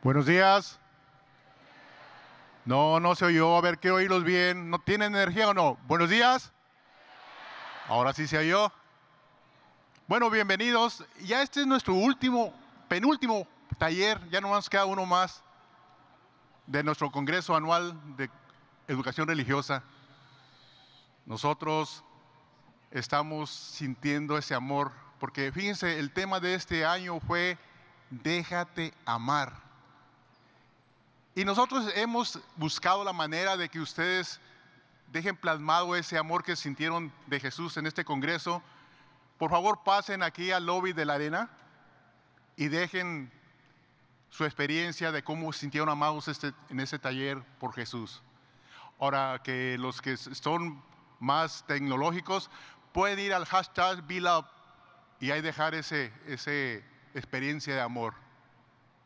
Buenos días. No, no se oyó. A ver, qué oírlos bien. ¿No tienen energía o no? Buenos días. Ahora sí se oyó. Bueno, bienvenidos. Ya este es nuestro último, penúltimo taller. Ya no nos queda uno más de nuestro Congreso Anual de Educación Religiosa. Nosotros estamos sintiendo ese amor, porque fíjense, el tema de este año fue déjate amar. Y nosotros hemos buscado la manera de que ustedes dejen plasmado ese amor que sintieron de Jesús en este Congreso. Por favor, pasen aquí al lobby de la arena y dejen su experiencia de cómo sintieron amados este, en ese taller por Jesús. Ahora que los que son más tecnológicos pueden ir al hashtag BeLove y ahí dejar esa ese experiencia de amor.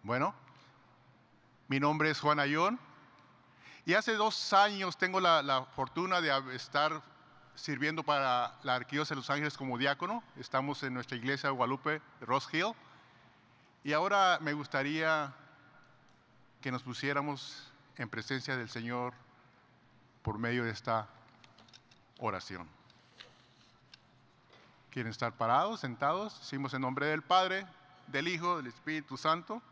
Bueno. Mi nombre es Juan Ayón y hace dos años tengo la, fortuna de estar sirviendo para la Arquidiócesis de Los Ángeles como diácono. Estamos en nuestra iglesia de Guadalupe, Rose Hill. Y ahora me gustaría que nos pusiéramos en presencia del Señor por medio de esta oración. ¿Quieren estar parados, sentados? Hicimos en nombre del Padre, del Hijo, del Espíritu Santo.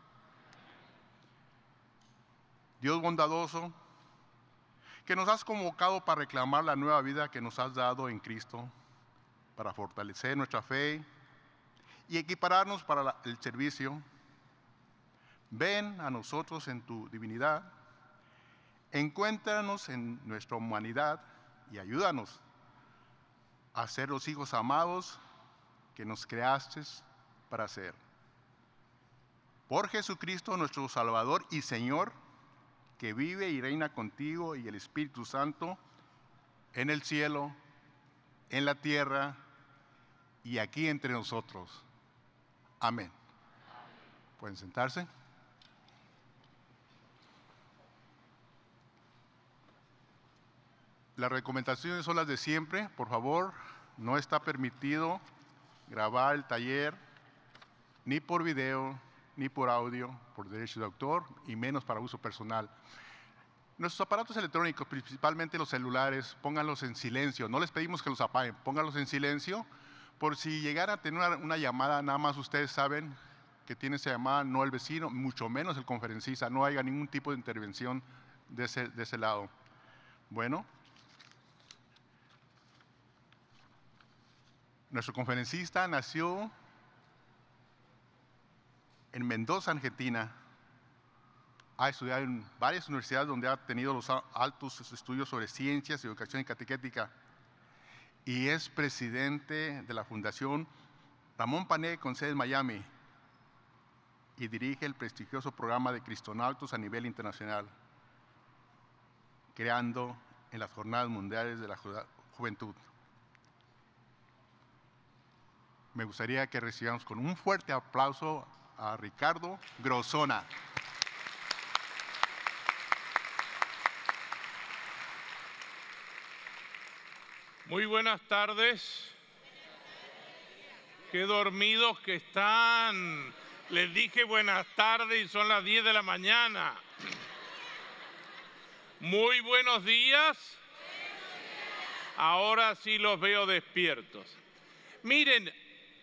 Dios bondadoso, que nos has convocado para reclamar la nueva vida que nos has dado en Cristo, para fortalecer nuestra fe y equipararnos para el servicio. Ven a nosotros en tu divinidad, encuéntranos en nuestra humanidad y ayúdanos a ser los hijos amados que nos creaste para ser. Por Jesucristo nuestro Salvador y Señor, que vive y reina contigo y el Espíritu Santo en el cielo, en la tierra y aquí entre nosotros. Amén. ¿Pueden sentarse? Las recomendaciones son las de siempre. Por favor, no está permitido grabar el taller ni por video ni por audio, por derecho de autor, y menos para uso personal. Nuestros aparatos electrónicos, principalmente los celulares, pónganlos en silencio. No les pedimos que los apaguen, pónganlos en silencio. Por si llegara a tener una, llamada, nada más ustedes saben que tiene esa llamada, no el vecino, mucho menos el conferencista, no haya ningún tipo de intervención de ese, de ese lado. Bueno, nuestro conferencista nació en Mendoza, Argentina, ha estudiado en varias universidades donde ha tenido los altos estudios sobre ciencias, educación y catequética. Y es presidente de la Fundación Ramón Pané con sede en Miami y dirige el prestigioso programa de altos a nivel internacional, creando en las Jornadas Mundiales de la Juventud. Me gustaría que recibamos con un fuerte aplauso a Ricardo Grosona. Muy buenas tardes. Qué dormidos que están. Les dije buenas tardes y son las 10 de la mañana. Muy buenos días. Ahora sí los veo despiertos. Miren,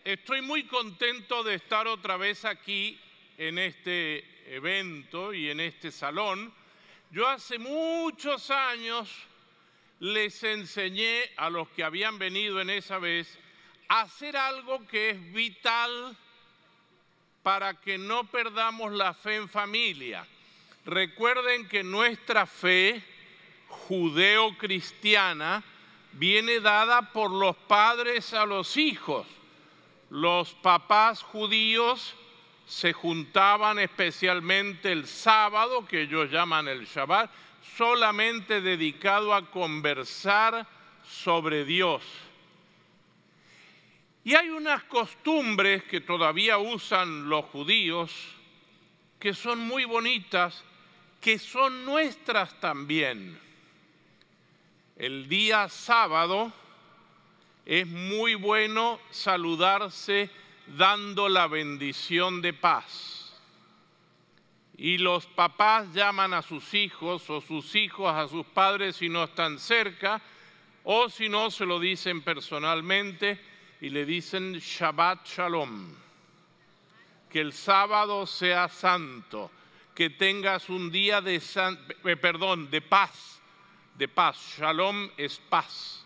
estoy muy contento de estar otra vez aquí en este evento y en este salón. Yo hace muchos años les enseñé a los que habían venido en esa vez a hacer algo que es vital para que no perdamos la fe en familia. Recuerden que nuestra fe judeo-cristiana viene dada por los padres a los hijos los papás judíos se juntaban especialmente el sábado, que ellos llaman el Shabbat, solamente dedicado a conversar sobre Dios. Y hay unas costumbres que todavía usan los judíos, que son muy bonitas, que son nuestras también. El día sábado, es muy bueno saludarse dando la bendición de paz. Y los papás llaman a sus hijos o sus hijos a sus padres si no están cerca, o si no se lo dicen personalmente y le dicen Shabbat Shalom. Que el sábado sea santo, que tengas un día de, eh, de paz, de paz. Shalom es paz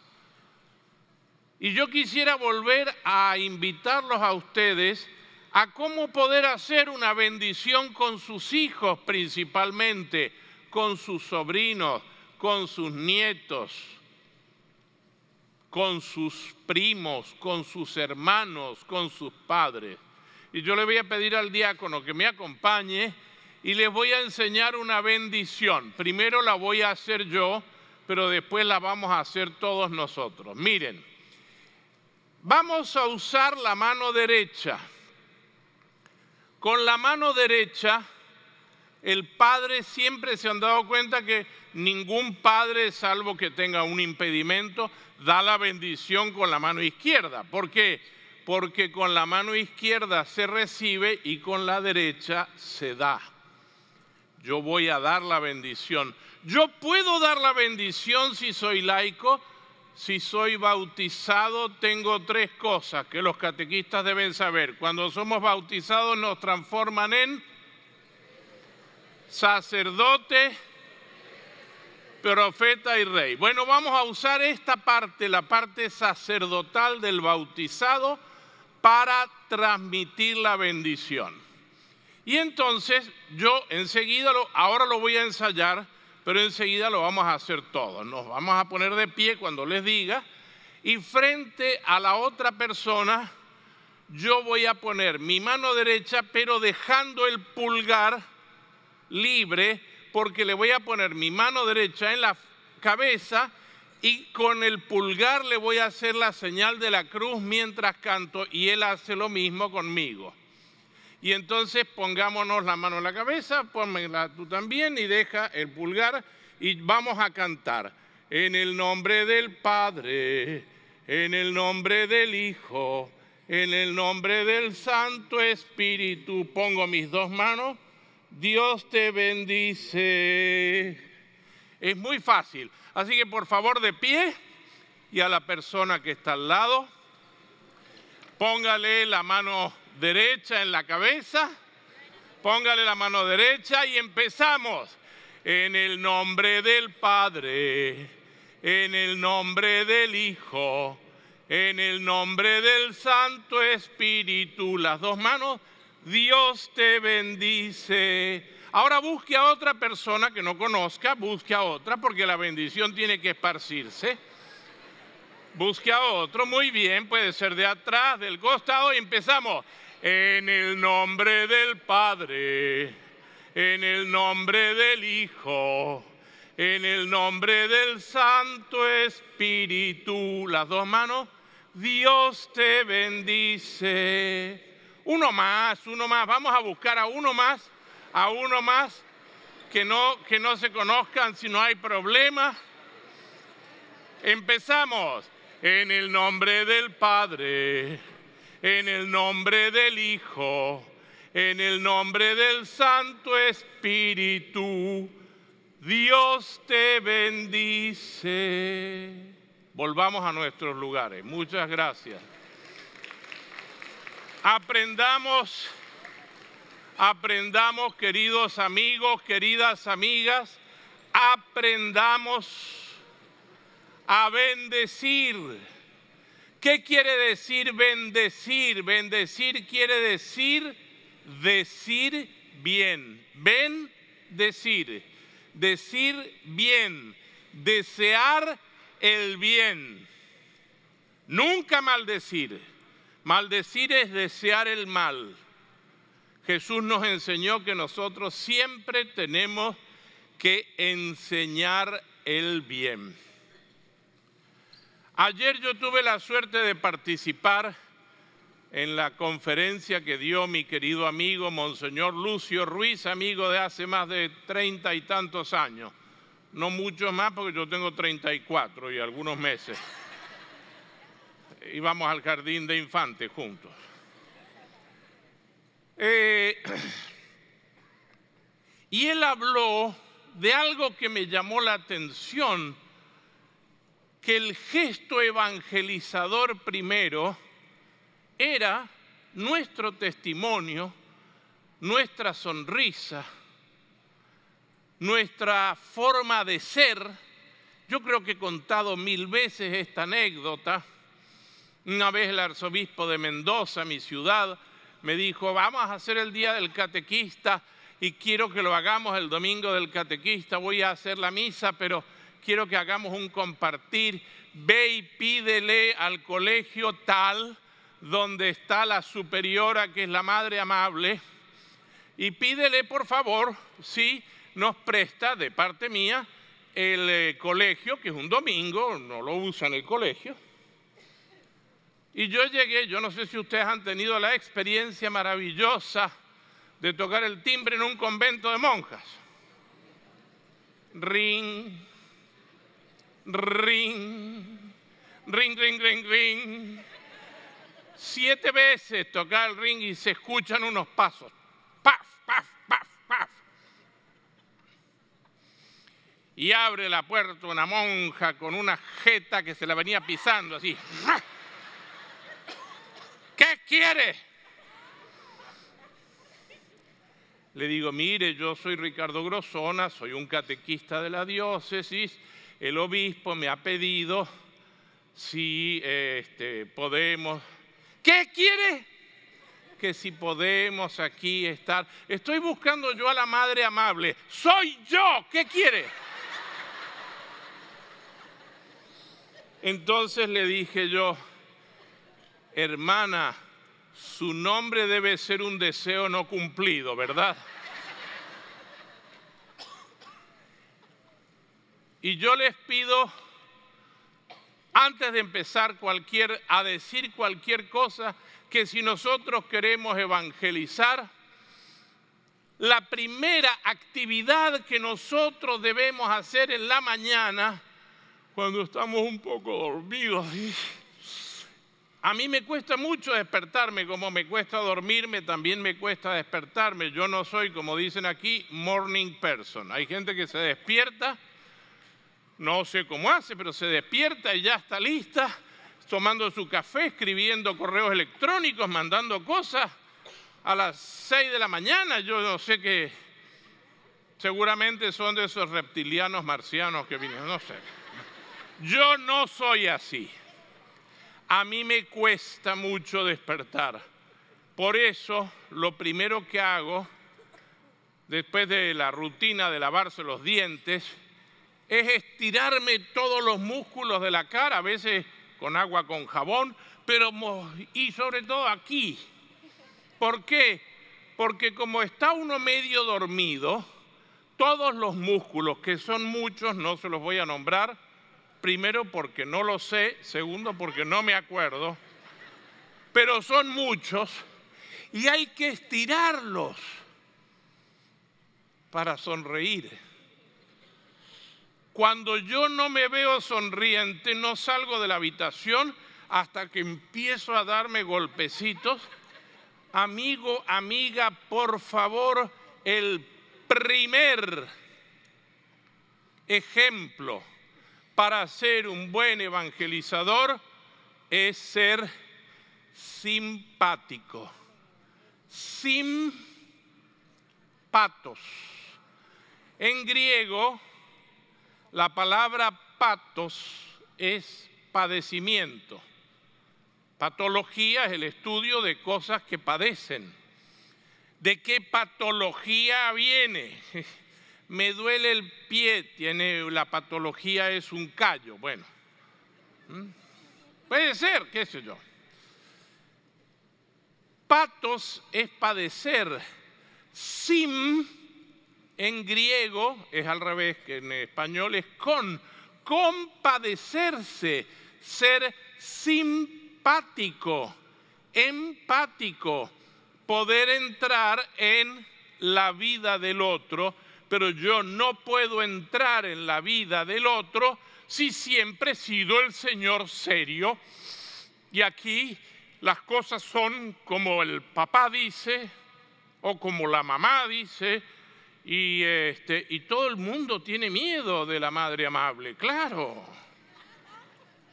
y yo quisiera volver a invitarlos a ustedes a cómo poder hacer una bendición con sus hijos principalmente, con sus sobrinos, con sus nietos, con sus primos, con sus hermanos, con sus padres. Y yo le voy a pedir al diácono que me acompañe y les voy a enseñar una bendición. Primero la voy a hacer yo, pero después la vamos a hacer todos nosotros. Miren. Vamos a usar la mano derecha. Con la mano derecha, el padre siempre se han dado cuenta que ningún padre, salvo que tenga un impedimento, da la bendición con la mano izquierda. ¿Por qué? Porque con la mano izquierda se recibe y con la derecha se da. Yo voy a dar la bendición. Yo puedo dar la bendición si soy laico, si soy bautizado, tengo tres cosas que los catequistas deben saber. Cuando somos bautizados nos transforman en sacerdote, profeta y rey. Bueno, vamos a usar esta parte, la parte sacerdotal del bautizado, para transmitir la bendición. Y entonces yo enseguida, ahora lo voy a ensayar, pero enseguida lo vamos a hacer todo. Nos vamos a poner de pie cuando les diga y frente a la otra persona yo voy a poner mi mano derecha, pero dejando el pulgar libre, porque le voy a poner mi mano derecha en la cabeza y con el pulgar le voy a hacer la señal de la cruz mientras canto y él hace lo mismo conmigo. Y entonces pongámonos la mano en la cabeza, tú también y deja el pulgar y vamos a cantar. En el nombre del Padre, en el nombre del Hijo, en el nombre del Santo Espíritu, pongo mis dos manos. Dios te bendice. Es muy fácil. Así que por favor de pie y a la persona que está al lado, póngale la mano derecha en la cabeza, póngale la mano derecha y empezamos. En el nombre del Padre, en el nombre del Hijo, en el nombre del Santo Espíritu, las dos manos, Dios te bendice. Ahora busque a otra persona que no conozca, busque a otra, porque la bendición tiene que esparcirse. Busque a otro, muy bien, puede ser de atrás, del costado y empezamos. En el nombre del Padre, en el nombre del Hijo, en el nombre del Santo Espíritu. Las dos manos. Dios te bendice. Uno más, uno más. Vamos a buscar a uno más, a uno más. Que no, que no se conozcan si no hay problema. Empezamos. En el nombre del Padre en el nombre del Hijo, en el nombre del Santo Espíritu. Dios te bendice. Volvamos a nuestros lugares. Muchas gracias. Aprendamos, aprendamos, queridos amigos, queridas amigas, aprendamos a bendecir ¿Qué quiere decir bendecir? Bendecir quiere decir decir bien. Ven, decir. Decir bien. Desear el bien. Nunca maldecir. Maldecir es desear el mal. Jesús nos enseñó que nosotros siempre tenemos que enseñar el bien. Ayer yo tuve la suerte de participar en la conferencia que dio mi querido amigo Monseñor Lucio Ruiz, amigo de hace más de treinta y tantos años. No mucho más porque yo tengo treinta y cuatro y algunos meses. Íbamos al jardín de infantes juntos. Eh, y él habló de algo que me llamó la atención que el gesto evangelizador primero era nuestro testimonio, nuestra sonrisa, nuestra forma de ser. Yo creo que he contado mil veces esta anécdota. Una vez el arzobispo de Mendoza, mi ciudad, me dijo, vamos a hacer el día del catequista y quiero que lo hagamos el domingo del catequista, voy a hacer la misa, pero quiero que hagamos un compartir. Ve y pídele al colegio tal, donde está la superiora, que es la madre amable, y pídele por favor si nos presta de parte mía el eh, colegio, que es un domingo, no lo usan el colegio. Y yo llegué, yo no sé si ustedes han tenido la experiencia maravillosa de tocar el timbre en un convento de monjas. Ring, ring, ring, ring, ring, ring. Siete veces toca el ring y se escuchan unos pasos. Paf, paf, paf, paf. Y abre la puerta una monja con una jeta que se la venía pisando así. ¿Qué quiere? le digo, mire, yo soy Ricardo Grosona, soy un catequista de la diócesis, el obispo me ha pedido si este, podemos... ¿Qué quiere? Que si podemos aquí estar. Estoy buscando yo a la madre amable. Soy yo. ¿Qué quiere? Entonces le dije yo, hermana, su nombre debe ser un deseo no cumplido, ¿verdad? Y yo les pido, antes de empezar cualquier, a decir cualquier cosa, que si nosotros queremos evangelizar, la primera actividad que nosotros debemos hacer en la mañana, cuando estamos un poco dormidos, a mí me cuesta mucho despertarme, como me cuesta dormirme, también me cuesta despertarme. Yo no soy, como dicen aquí, morning person. Hay gente que se despierta, no sé cómo hace, pero se despierta y ya está lista, tomando su café, escribiendo correos electrónicos, mandando cosas a las 6 de la mañana. Yo no sé qué, seguramente son de esos reptilianos marcianos que vienen, no sé. Yo no soy así. A mí me cuesta mucho despertar. Por eso lo primero que hago, después de la rutina de lavarse los dientes, es estirarme todos los músculos de la cara, a veces con agua, con jabón, pero y sobre todo aquí. ¿Por qué? Porque como está uno medio dormido, todos los músculos, que son muchos, no se los voy a nombrar, primero porque no lo sé, segundo porque no me acuerdo, pero son muchos y hay que estirarlos para sonreír. Cuando yo no me veo sonriente, no salgo de la habitación hasta que empiezo a darme golpecitos. Amigo, amiga, por favor, el primer ejemplo para ser un buen evangelizador es ser simpático. patos. En griego, la palabra patos es padecimiento. Patología es el estudio de cosas que padecen. ¿De qué patología viene? me duele el pie, tiene la patología es un callo, bueno. ¿Mm? Puede ser, qué sé yo. Patos es padecer. Sim en griego es al revés que en español es con. Compadecerse, ser simpático, empático, poder entrar en la vida del otro pero yo no puedo entrar en la vida del otro si siempre he sido el Señor serio. Y aquí las cosas son como el papá dice o como la mamá dice, y, este, y todo el mundo tiene miedo de la madre amable, claro.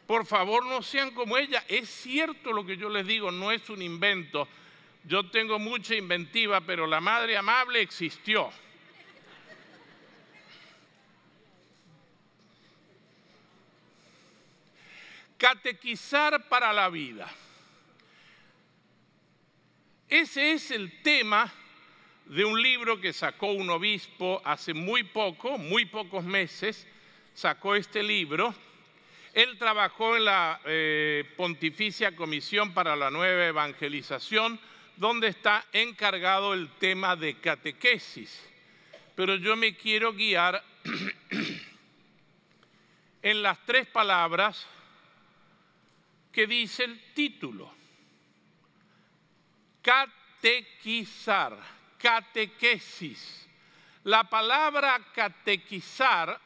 Por favor, no sean como ella. Es cierto lo que yo les digo, no es un invento. Yo tengo mucha inventiva, pero la madre amable existió. catequizar para la vida. Ese es el tema de un libro que sacó un obispo hace muy poco, muy pocos meses, sacó este libro. Él trabajó en la eh, Pontificia Comisión para la Nueva Evangelización, donde está encargado el tema de catequesis. Pero yo me quiero guiar en las tres palabras que dice el título. Catequizar, catequesis. La palabra catequizar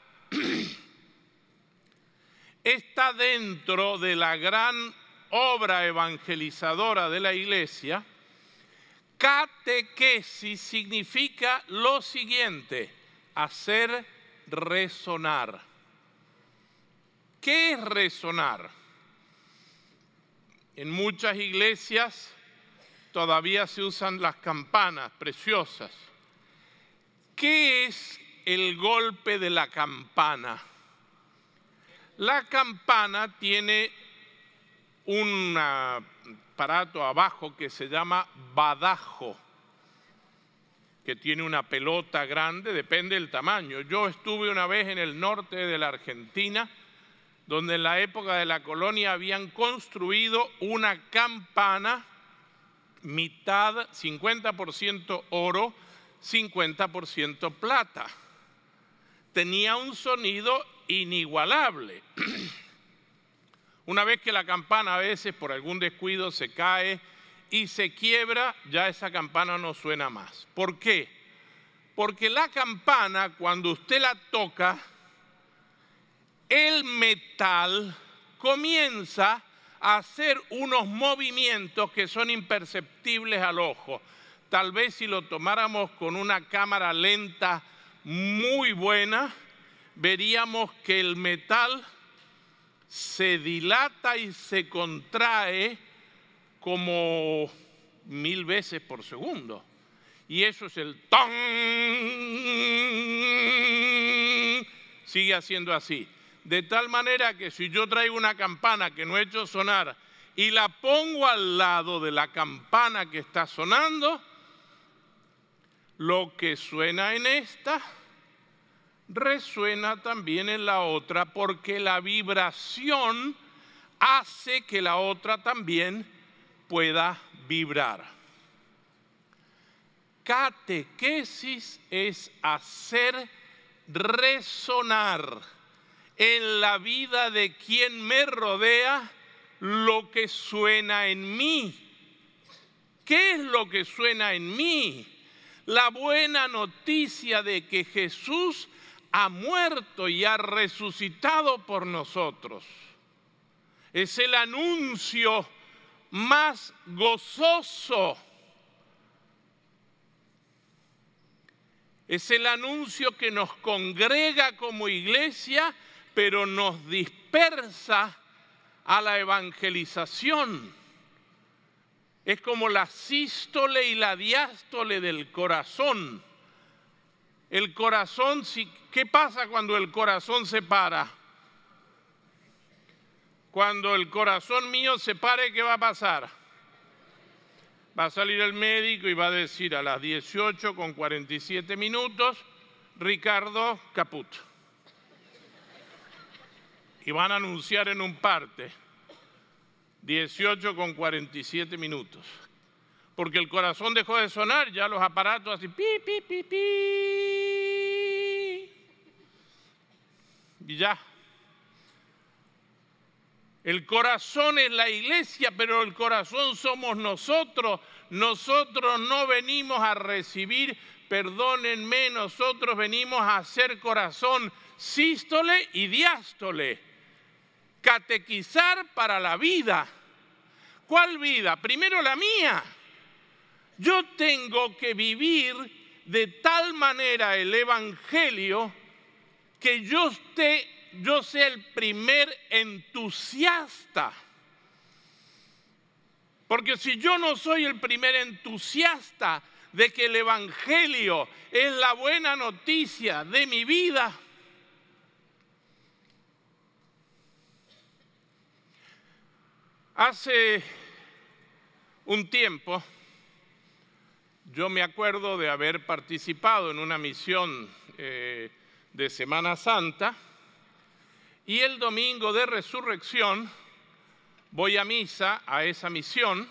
está dentro de la gran obra evangelizadora de la iglesia. Catequesis significa lo siguiente, hacer resonar. ¿Qué es resonar? En muchas iglesias todavía se usan las campanas preciosas. ¿Qué es el golpe de la campana? La campana tiene un aparato abajo que se llama badajo, que tiene una pelota grande, depende del tamaño. Yo estuve una vez en el norte de la Argentina donde en la época de la colonia habían construido una campana, mitad 50% oro, 50% plata. Tenía un sonido inigualable. Una vez que la campana a veces por algún descuido se cae y se quiebra, ya esa campana no suena más. ¿Por qué? Porque la campana cuando usted la toca, el metal comienza a hacer unos movimientos que son imperceptibles al ojo. Tal vez si lo tomáramos con una cámara lenta muy buena, veríamos que el metal se dilata y se contrae como mil veces por segundo. Y eso es el ton. Sigue haciendo así de tal manera que si yo traigo una campana que no he hecho sonar y la pongo al lado de la campana que está sonando, lo que suena en esta resuena también en la otra porque la vibración hace que la otra también pueda vibrar. Catequesis es hacer resonar en la vida de quien me rodea lo que suena en mí. ¿Qué es lo que suena en mí? La buena noticia de que Jesús ha muerto y ha resucitado por nosotros. Es el anuncio más gozoso. Es el anuncio que nos congrega como iglesia pero nos dispersa a la evangelización. Es como la sístole y la diástole del corazón. El corazón, ¿qué pasa cuando el corazón se para? Cuando el corazón mío se pare, ¿qué va a pasar? Va a salir el médico y va a decir a las 18 con 47 minutos, Ricardo Caputo y van a anunciar en un parte 18 con 47 minutos. Porque el corazón dejó de sonar, ya los aparatos así, pi, pi, pi, pi. Y ya. El corazón es la iglesia, pero el corazón somos nosotros. Nosotros no venimos a recibir, perdónenme, nosotros venimos a hacer corazón, sístole y diástole catequizar para la vida. ¿Cuál vida? Primero la mía. Yo tengo que vivir de tal manera el Evangelio que yo, yo sea el primer entusiasta. Porque si yo no soy el primer entusiasta de que el Evangelio es la buena noticia de mi vida, Hace un tiempo yo me acuerdo de haber participado en una misión eh, de Semana Santa y el domingo de resurrección voy a misa a esa misión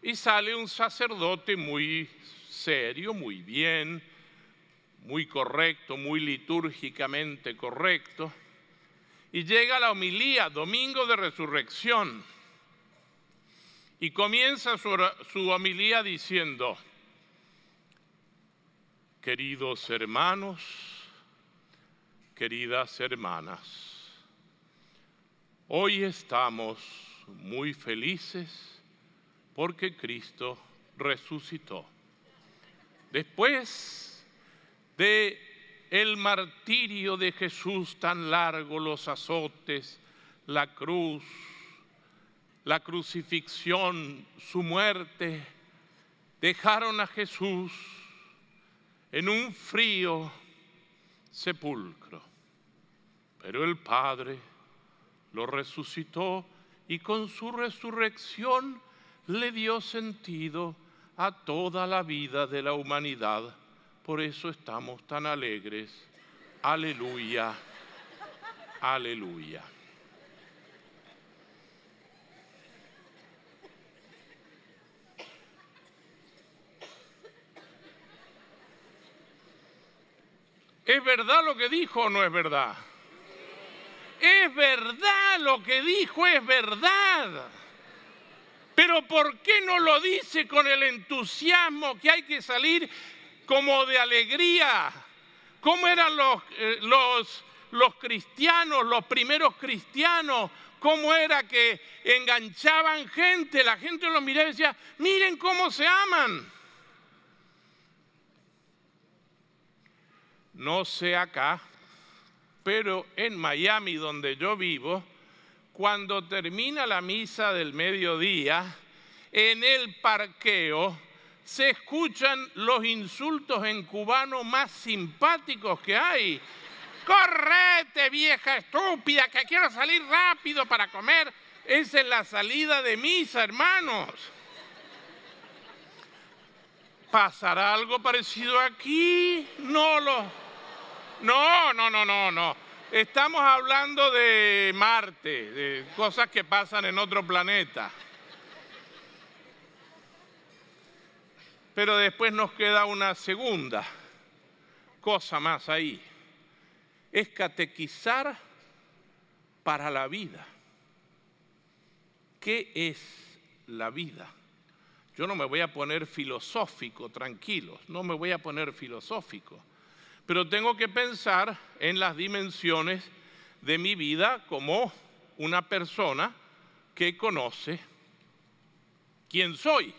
y sale un sacerdote muy serio, muy bien, muy correcto, muy litúrgicamente correcto, y llega la homilía, domingo de resurrección y comienza su, homilía diciendo, queridos hermanos, queridas hermanas, hoy estamos muy felices porque Cristo resucitó. Después de el martirio de Jesús tan largo, los azotes, la cruz, la crucifixión, su muerte, dejaron a Jesús en un frío sepulcro. Pero el Padre lo resucitó y con su resurrección le dio sentido a toda la vida de la humanidad. Por eso estamos tan alegres. Aleluya. Aleluya. ¿Es verdad lo que dijo o no es verdad? Es verdad lo que dijo, es verdad. Pero ¿por qué no lo dice con el entusiasmo que hay que salir como de alegría? ¿Cómo eran los, eh, los, los cristianos, los primeros cristianos? cómo era que enganchaban gente, la gente los miraba y decía, miren cómo se aman. no sé acá, pero en Miami, donde yo vivo, cuando termina la misa del mediodía, en el parqueo se escuchan los insultos en cubano más simpáticos que hay. ¡Correte, vieja estúpida, que quiero salir rápido para comer! Esa es la salida de misa, hermanos. ¿Pasará algo parecido aquí? No lo no, no, no, no, no. Estamos hablando de Marte, de cosas que pasan en otro planeta. Pero después nos queda una segunda cosa más ahí. Es catequizar para la vida. ¿Qué es la vida? Yo no me voy a poner filosófico, tranquilos, no me voy a poner filosófico pero tengo que pensar en las dimensiones de mi vida como una persona que conoce quién soy.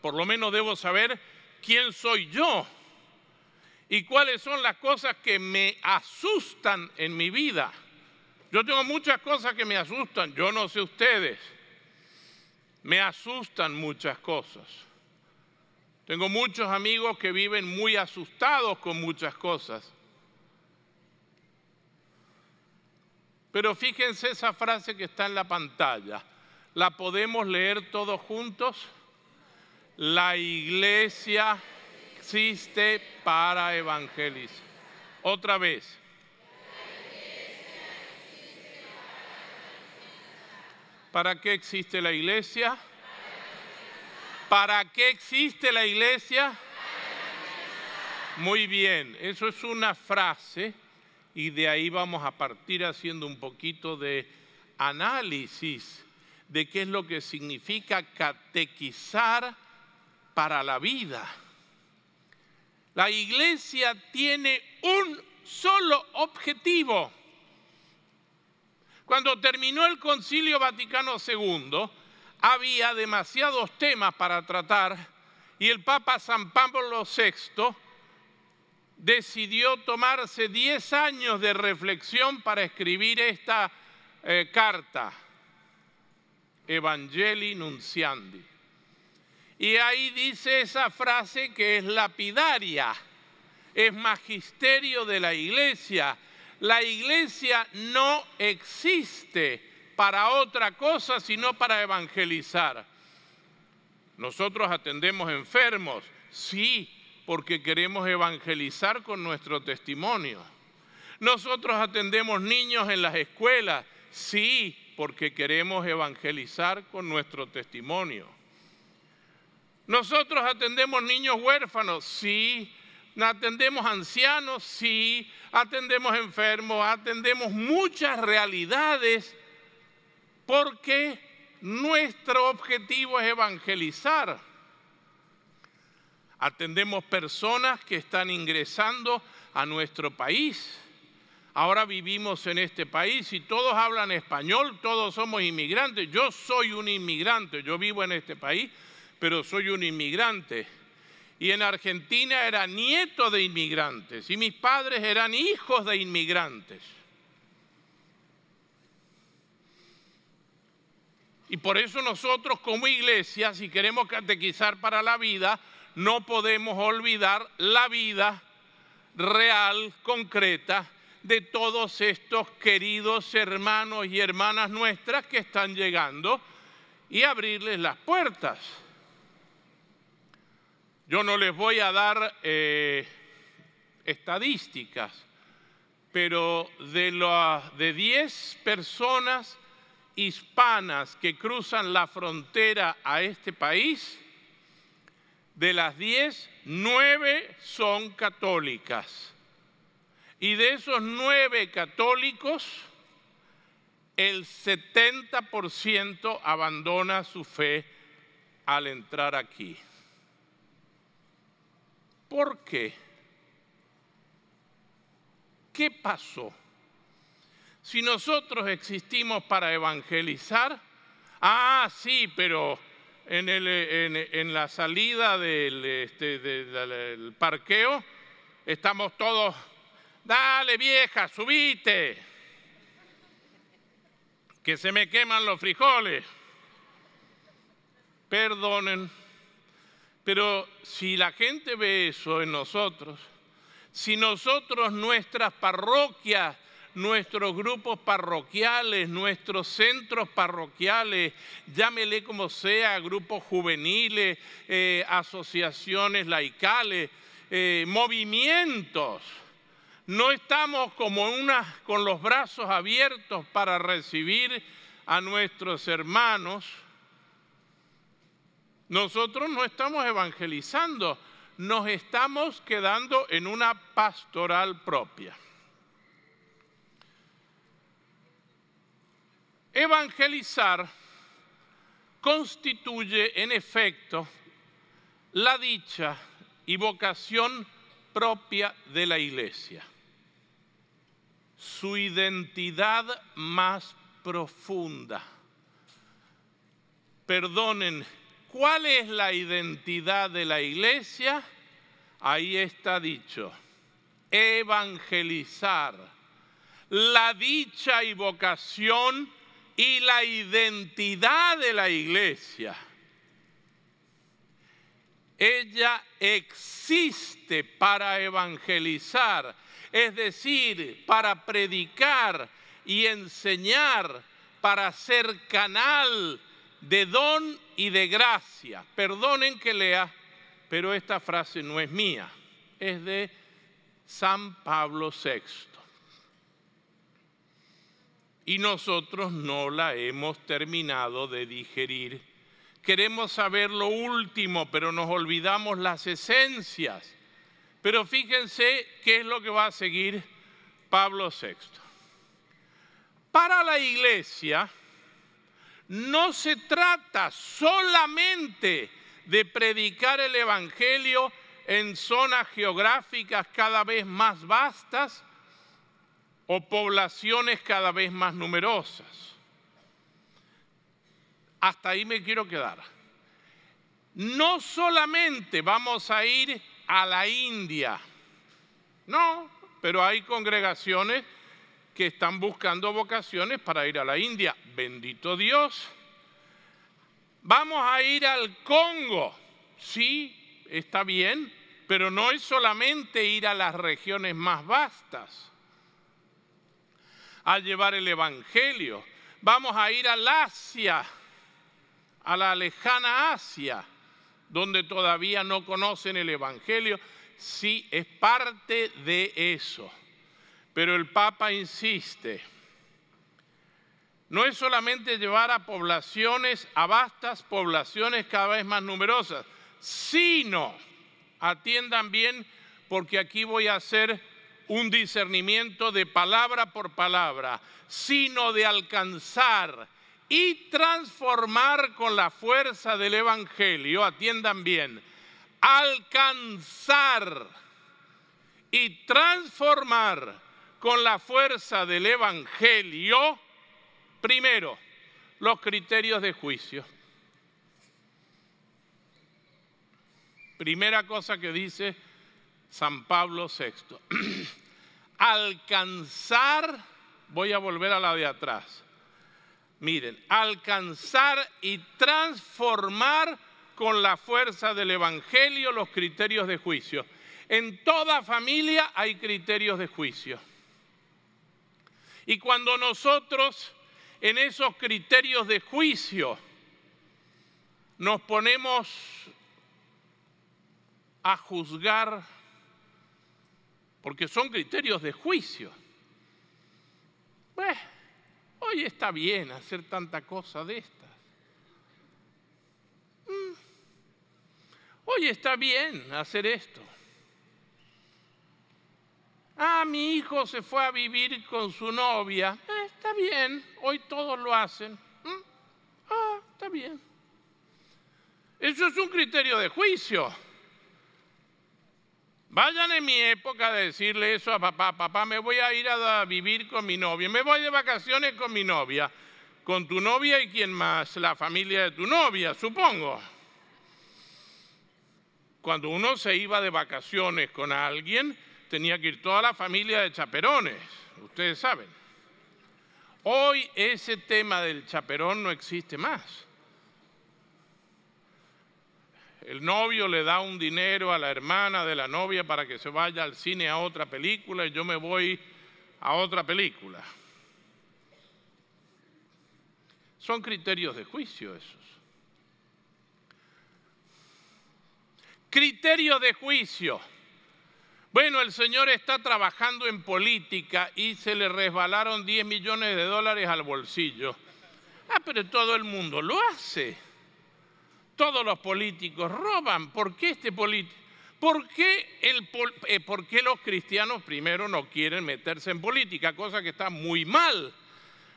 Por lo menos debo saber quién soy yo y cuáles son las cosas que me asustan en mi vida. Yo tengo muchas cosas que me asustan, yo no sé ustedes. Me asustan muchas cosas. Tengo muchos amigos que viven muy asustados con muchas cosas. Pero fíjense esa frase que está en la pantalla. ¿La podemos leer todos juntos? La iglesia existe para evangelizar. Otra vez. ¿Para qué existe la iglesia? ¿Para qué existe la iglesia? Muy bien, eso es una frase y de ahí vamos a partir haciendo un poquito de análisis de qué es lo que significa catequizar para la vida. La iglesia tiene un solo objetivo. Cuando terminó el concilio Vaticano II, había demasiados temas para tratar y el Papa San Pablo VI decidió tomarse 10 años de reflexión para escribir esta eh, carta, Evangelii Nunciandi. Y ahí dice esa frase que es lapidaria, es magisterio de la iglesia. La iglesia no existe para otra cosa, sino para evangelizar. Nosotros atendemos enfermos, sí, porque queremos evangelizar con nuestro testimonio. Nosotros atendemos niños en las escuelas, sí, porque queremos evangelizar con nuestro testimonio. Nosotros atendemos niños huérfanos, sí. Atendemos ancianos, sí. Atendemos enfermos, atendemos muchas realidades porque nuestro objetivo es evangelizar. Atendemos personas que están ingresando a nuestro país. Ahora vivimos en este país y todos hablan español, todos somos inmigrantes. Yo soy un inmigrante, yo vivo en este país, pero soy un inmigrante. Y en Argentina era nieto de inmigrantes y mis padres eran hijos de inmigrantes. Y por eso nosotros como iglesia, si queremos catequizar para la vida, no podemos olvidar la vida real, concreta, de todos estos queridos hermanos y hermanas nuestras que están llegando y abrirles las puertas. Yo no les voy a dar eh, estadísticas, pero de, de 10 personas hispanas que cruzan la frontera a este país, de las 10, 9 son católicas. Y de esos 9 católicos, el 70% abandona su fe al entrar aquí. ¿Por qué? ¿Qué pasó? Si nosotros existimos para evangelizar, ah, sí, pero en, la salida del, este, del parqueo estamos todos, dale vieja, subite, que se me queman los frijoles. Perdonen, pero si la gente ve eso en nosotros, si nosotros, nuestras parroquias, nuestros grupos parroquiales, nuestros centros parroquiales, llámele como sea, grupos juveniles, eh, asociaciones laicales, eh, movimientos. No estamos como una, con los brazos abiertos para recibir a nuestros hermanos. Nosotros no estamos evangelizando, nos estamos quedando en una pastoral propia. Evangelizar constituye en efecto la dicha y vocación propia de la iglesia, su identidad más profunda. Perdonen, ¿cuál es la identidad de la iglesia? Ahí está dicho, evangelizar, la dicha y vocación y la identidad de la iglesia. Ella existe para evangelizar, es decir, para predicar y enseñar, para ser canal de don y de gracia. Perdonen que lea, pero esta frase no es mía, es de San Pablo VI y nosotros no la hemos terminado de digerir. Queremos saber lo último, pero nos olvidamos las esencias. Pero fíjense qué es lo que va a seguir Pablo VI. Para la iglesia no se trata solamente de predicar el Evangelio en zonas geográficas cada vez más vastas, o poblaciones cada vez más numerosas. Hasta ahí me quiero quedar. No solamente vamos a ir a la India, no, pero hay congregaciones que están buscando vocaciones para ir a la India. Bendito Dios. Vamos a ir al Congo. Sí, está bien, pero no es solamente ir a las regiones más vastas a llevar el Evangelio. Vamos a ir al Asia, a la lejana Asia, donde todavía no conocen el Evangelio. Sí, es parte de eso. Pero el Papa insiste, no es solamente llevar a poblaciones, a vastas poblaciones cada vez más numerosas, sino, atiendan bien, porque aquí voy a hacer un discernimiento de palabra por palabra, sino de alcanzar y transformar con la fuerza del Evangelio, atiendan bien, alcanzar y transformar con la fuerza del Evangelio, primero, los criterios de juicio. Primera cosa que dice San Pablo VI. alcanzar, voy a volver a la de atrás. Miren, alcanzar y transformar con la fuerza del Evangelio los criterios de juicio. En toda familia hay criterios de juicio. Y cuando nosotros en esos criterios de juicio nos ponemos a juzgar porque son criterios de juicio. hoy está bien hacer tanta cosa de estas. Mm. Hoy está bien hacer esto. Ah, mi hijo se fue a vivir con su novia. Eh, está bien, hoy todos lo hacen. Mm. Ah, está bien. Eso es un criterio de juicio. Vayan en mi época a decirle eso a papá, papá, me voy a ir a vivir con mi novia, me voy de vacaciones con mi novia, con tu novia y quién más, la familia de tu novia, supongo. Cuando uno se iba de vacaciones con alguien, tenía que ir toda la familia de chaperones, ustedes saben. Hoy ese tema del chaperón no existe más el novio le da un dinero a la hermana de la novia para que se vaya al cine a otra película y yo me voy a otra película. Son criterios de juicio esos. Criterios de juicio. Bueno, el señor está trabajando en política y se le resbalaron 10 millones de dólares al bolsillo. Ah, pero todo el mundo lo hace todos los políticos roban. ¿Por qué este político? ¿Por eh, los cristianos primero no quieren meterse en política? Cosa que está muy mal.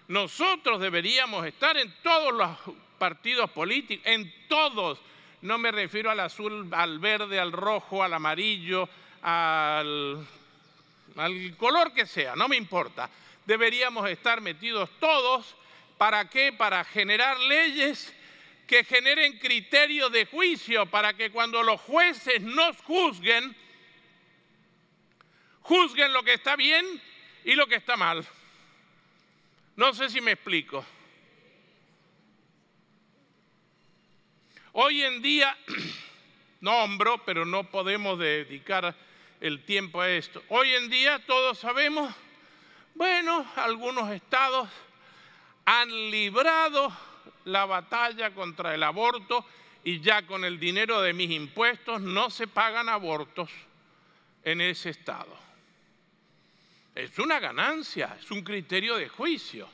Nosotros deberíamos estar en todos los partidos políticos, en todos. No me refiero al azul, al verde, al rojo, al amarillo, al, al color que sea, no me importa. Deberíamos estar metidos todos. ¿Para qué? Para generar leyes que generen criterio de juicio para que cuando los jueces nos juzguen, juzguen lo que está bien y lo que está mal. No sé si me explico. Hoy en día, nombro, pero no podemos dedicar el tiempo a esto. Hoy en día todos sabemos, bueno, algunos estados han librado la batalla contra el aborto y ya con el dinero de mis impuestos no se pagan abortos en ese estado. Es una ganancia, es un criterio de juicio.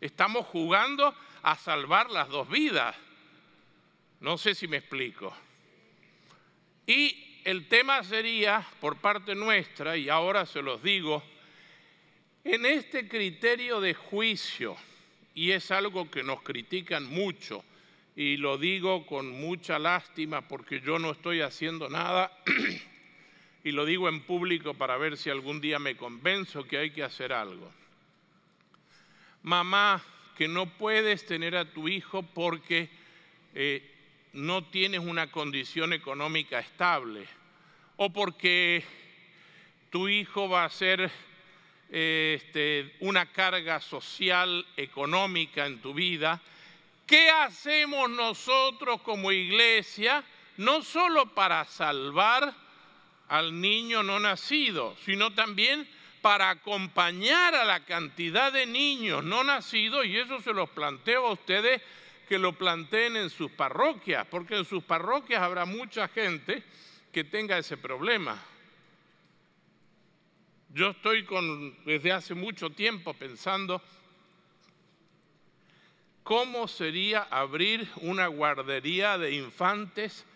Estamos jugando a salvar las dos vidas. No sé si me explico. Y el tema sería, por parte nuestra, y ahora se los digo, en este criterio de juicio, y es algo que nos critican mucho y lo digo con mucha lástima porque yo no estoy haciendo nada y lo digo en público para ver si algún día me convenzo que hay que hacer algo. Mamá, que no puedes tener a tu hijo porque eh, no tienes una condición económica estable o porque tu hijo va a ser este, una carga social, económica en tu vida, ¿qué hacemos nosotros como iglesia? No solo para salvar al niño no nacido, sino también para acompañar a la cantidad de niños no nacidos, y eso se los planteo a ustedes que lo planteen en sus parroquias, porque en sus parroquias habrá mucha gente que tenga ese problema. Yo estoy desde hace mucho tiempo pensando cómo sería abrir una guardería de infantes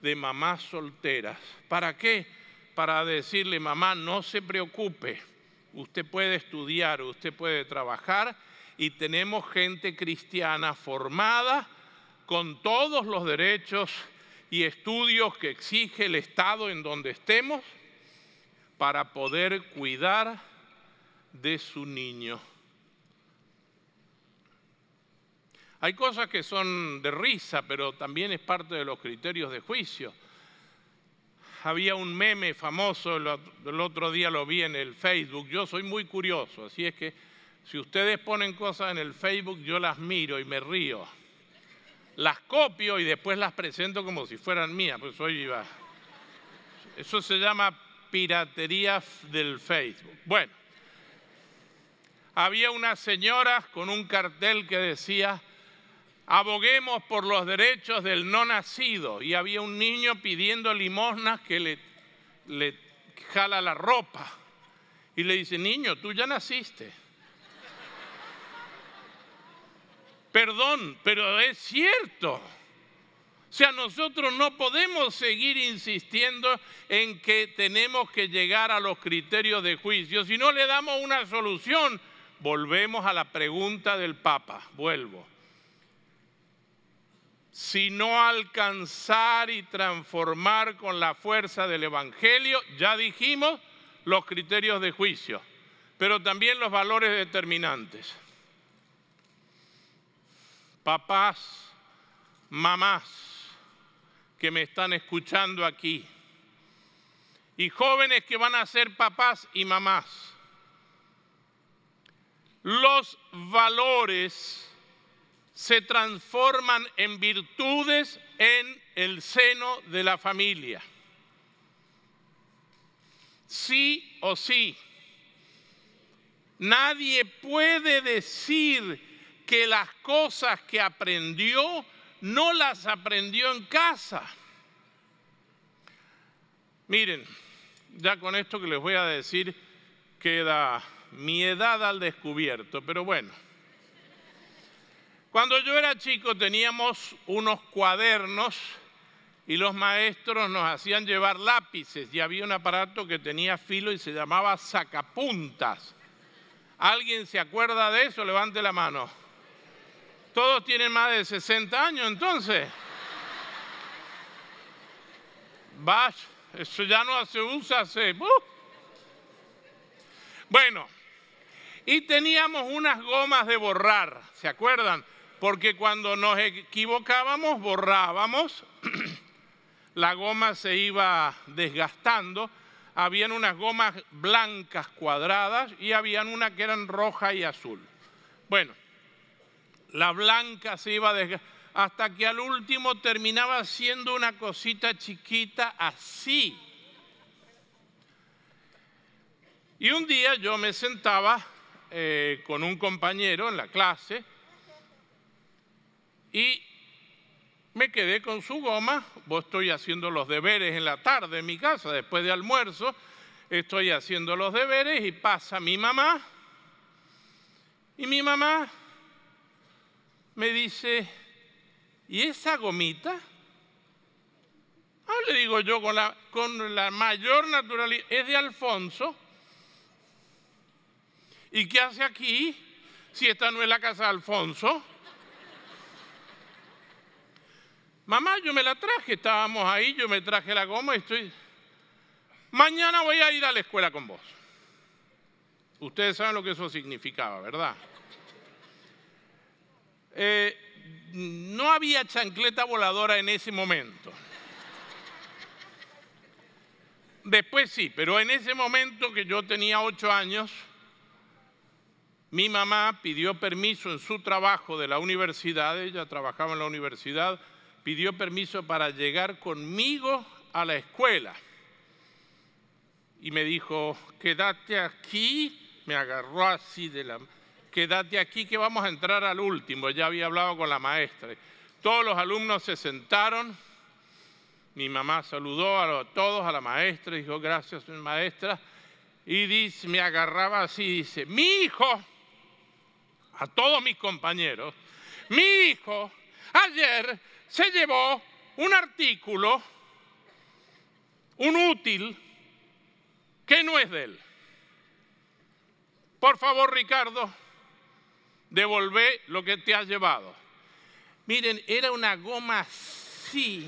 de mamás solteras. ¿Para qué? Para decirle, mamá, no se preocupe, usted puede estudiar, usted puede trabajar y tenemos gente cristiana formada con todos los derechos y estudios que exige el Estado en donde estemos para poder cuidar de su niño. Hay cosas que son de risa, pero también es parte de los criterios de juicio. Había un meme famoso, el otro día lo vi en el Facebook, yo soy muy curioso, así es que si ustedes ponen cosas en el Facebook, yo las miro y me río. Las copio y después las presento como si fueran mías, pues soy... Eso se llama piratería del Facebook. Bueno, había unas señoras con un cartel que decía, aboguemos por los derechos del no nacido. Y había un niño pidiendo limosnas que le, le jala la ropa. Y le dice, niño, tú ya naciste. Perdón, pero es cierto. O sea, nosotros no podemos seguir insistiendo en que tenemos que llegar a los criterios de juicio. Si no le damos una solución, volvemos a la pregunta del Papa, vuelvo. Si no alcanzar y transformar con la fuerza del Evangelio, ya dijimos, los criterios de juicio, pero también los valores determinantes. Papás, mamás, que me están escuchando aquí y jóvenes que van a ser papás y mamás. Los valores se transforman en virtudes en el seno de la familia. Sí o sí. Nadie puede decir que las cosas que aprendió no las aprendió en casa. Miren, ya con esto que les voy a decir queda mi edad al descubierto, pero bueno. Cuando yo era chico teníamos unos cuadernos y los maestros nos hacían llevar lápices y había un aparato que tenía filo y se llamaba sacapuntas. ¿Alguien se acuerda de eso? Levante la mano. Todos tienen más de 60 años, entonces. Vas, eso ya no se usa, se... Uh. Bueno, y teníamos unas gomas de borrar, ¿se acuerdan? Porque cuando nos equivocábamos, borrábamos, la goma se iba desgastando, habían unas gomas blancas cuadradas y habían una que eran roja y azul. Bueno, la blanca se iba hasta que al último terminaba siendo una cosita chiquita así. Y un día yo me sentaba eh, con un compañero en la clase y me quedé con su goma. Vos estoy haciendo los deberes en la tarde en mi casa, después de almuerzo. Estoy haciendo los deberes y pasa mi mamá. Y mi mamá me dice, ¿y esa gomita? Ah, le digo yo con la, con la mayor naturalidad, es de Alfonso. ¿Y qué hace aquí si esta no es la casa de Alfonso? Mamá, yo me la traje, estábamos ahí, yo me traje la goma y estoy... Mañana voy a ir a la escuela con vos. Ustedes saben lo que eso significaba, ¿verdad? Eh, no había chancleta voladora en ese momento. Después sí, pero en ese momento que yo tenía ocho años, mi mamá pidió permiso en su trabajo de la universidad, ella trabajaba en la universidad, pidió permiso para llegar conmigo a la escuela. Y me dijo, quédate aquí, me agarró así de la quédate aquí que vamos a entrar al último. Ya había hablado con la maestra. Todos los alumnos se sentaron. Mi mamá saludó a todos, a la maestra, dijo, gracias, maestra. Y dice, me agarraba así, dice, mi hijo, a todos mis compañeros, mi hijo ayer se llevó un artículo, un útil, que no es de él. Por favor, Ricardo, Devolvé lo que te has llevado. Miren, era una goma así,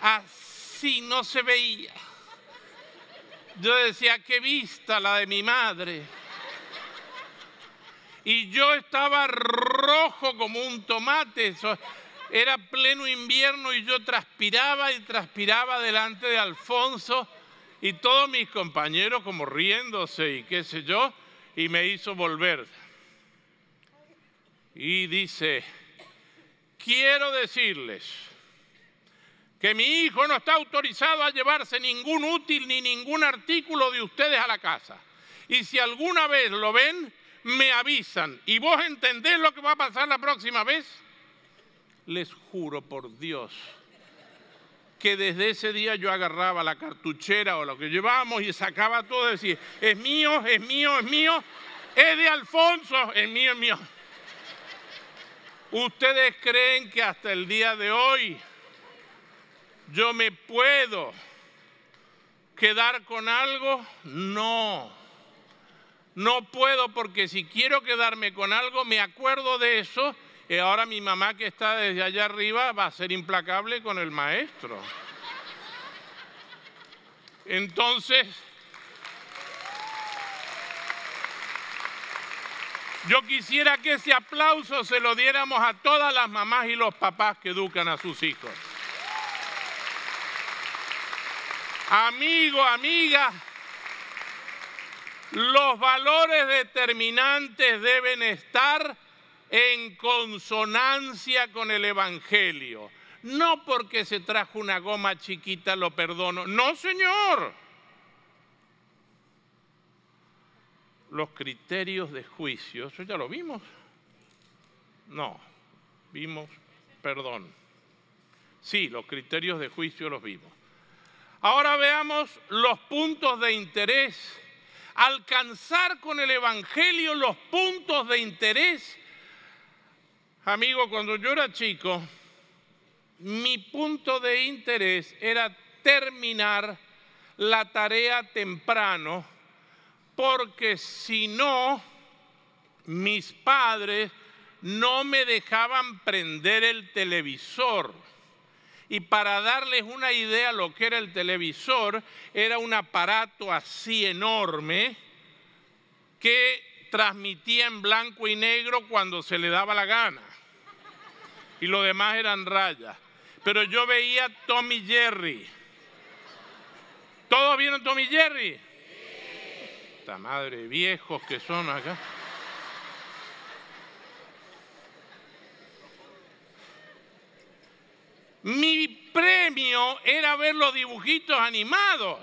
así no se veía. Yo decía, qué vista la de mi madre. Y yo estaba rojo como un tomate. era pleno invierno y yo transpiraba y transpiraba delante de Alfonso y todos mis compañeros como riéndose y qué sé yo, y me hizo volver y dice, quiero decirles que mi hijo no está autorizado a llevarse ningún útil ni ningún artículo de ustedes a la casa. Y si alguna vez lo ven, me avisan. ¿Y vos entendés lo que va a pasar la próxima vez? Les juro por Dios que desde ese día yo agarraba la cartuchera o lo que llevábamos y sacaba todo y decía, es mío, es mío, es mío, es de Alfonso, es mío, es mío. ¿Ustedes creen que hasta el día de hoy yo me puedo quedar con algo? No. No puedo porque si quiero quedarme con algo, me acuerdo de eso y ahora mi mamá que está desde allá arriba va a ser implacable con el maestro. Entonces, Yo quisiera que ese aplauso se lo diéramos a todas las mamás y los papás que educan a sus hijos. Amigo, amiga, los valores determinantes deben estar en consonancia con el Evangelio. No porque se trajo una goma chiquita lo perdono. No, señor. los criterios de juicio. ¿Eso ya lo vimos? No, vimos, perdón. Sí, los criterios de juicio los vimos. Ahora veamos los puntos de interés. Alcanzar con el Evangelio los puntos de interés. Amigo, cuando yo era chico, mi punto de interés era terminar la tarea temprano porque si no, mis padres no me dejaban prender el televisor. Y para darles una idea lo que era el televisor, era un aparato así enorme que transmitía en blanco y negro cuando se le daba la gana. Y lo demás eran rayas. Pero yo veía Tommy Jerry. ¿Todos vieron Tommy Jerry? madre, viejos que son acá. Mi premio era ver los dibujitos animados.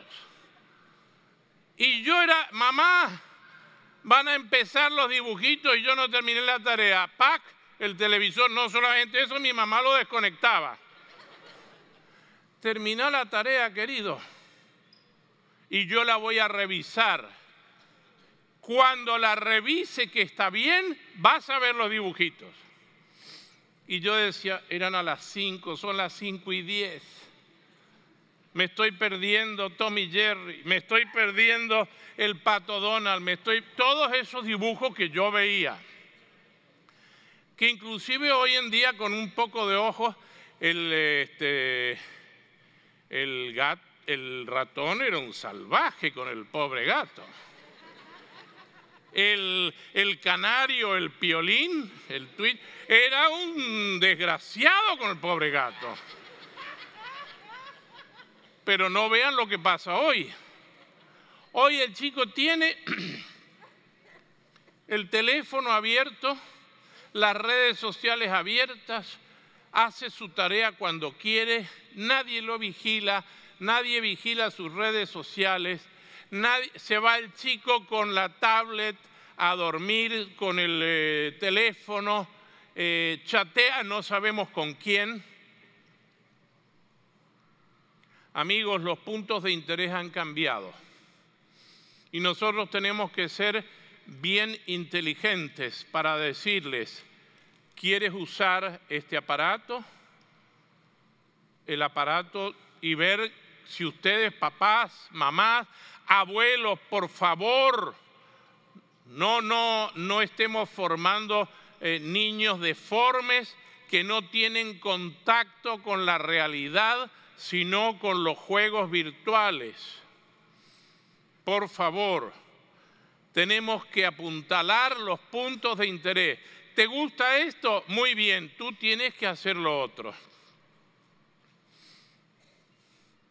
Y yo era, mamá, van a empezar los dibujitos y yo no terminé la tarea. Pac, el televisor, no solamente eso, mi mamá lo desconectaba. Terminó la tarea, querido. Y yo la voy a revisar. Cuando la revise que está bien, vas a ver los dibujitos. Y yo decía, eran a las 5, son las 5 y 10. Me estoy perdiendo Tommy Jerry, me estoy perdiendo el Pato Donald, me estoy todos esos dibujos que yo veía. Que inclusive hoy en día con un poco de ojos el, este, el, el ratón era un salvaje con el pobre gato el, el canario, el piolín, el tweet, era un desgraciado con el pobre gato. Pero no vean lo que pasa hoy. Hoy el chico tiene el teléfono abierto, las redes sociales abiertas, hace su tarea cuando quiere, nadie lo vigila, nadie vigila sus redes sociales se va el chico con la tablet a dormir, con el eh, teléfono, eh, chatea no sabemos con quién. Amigos, los puntos de interés han cambiado y nosotros tenemos que ser bien inteligentes para decirles, ¿quieres usar este aparato? El aparato y ver si ustedes, papás, mamás, Abuelos, por favor, no, no, no estemos formando eh, niños deformes que no tienen contacto con la realidad, sino con los juegos virtuales. Por favor, tenemos que apuntalar los puntos de interés. ¿Te gusta esto? Muy bien, tú tienes que hacer lo otro.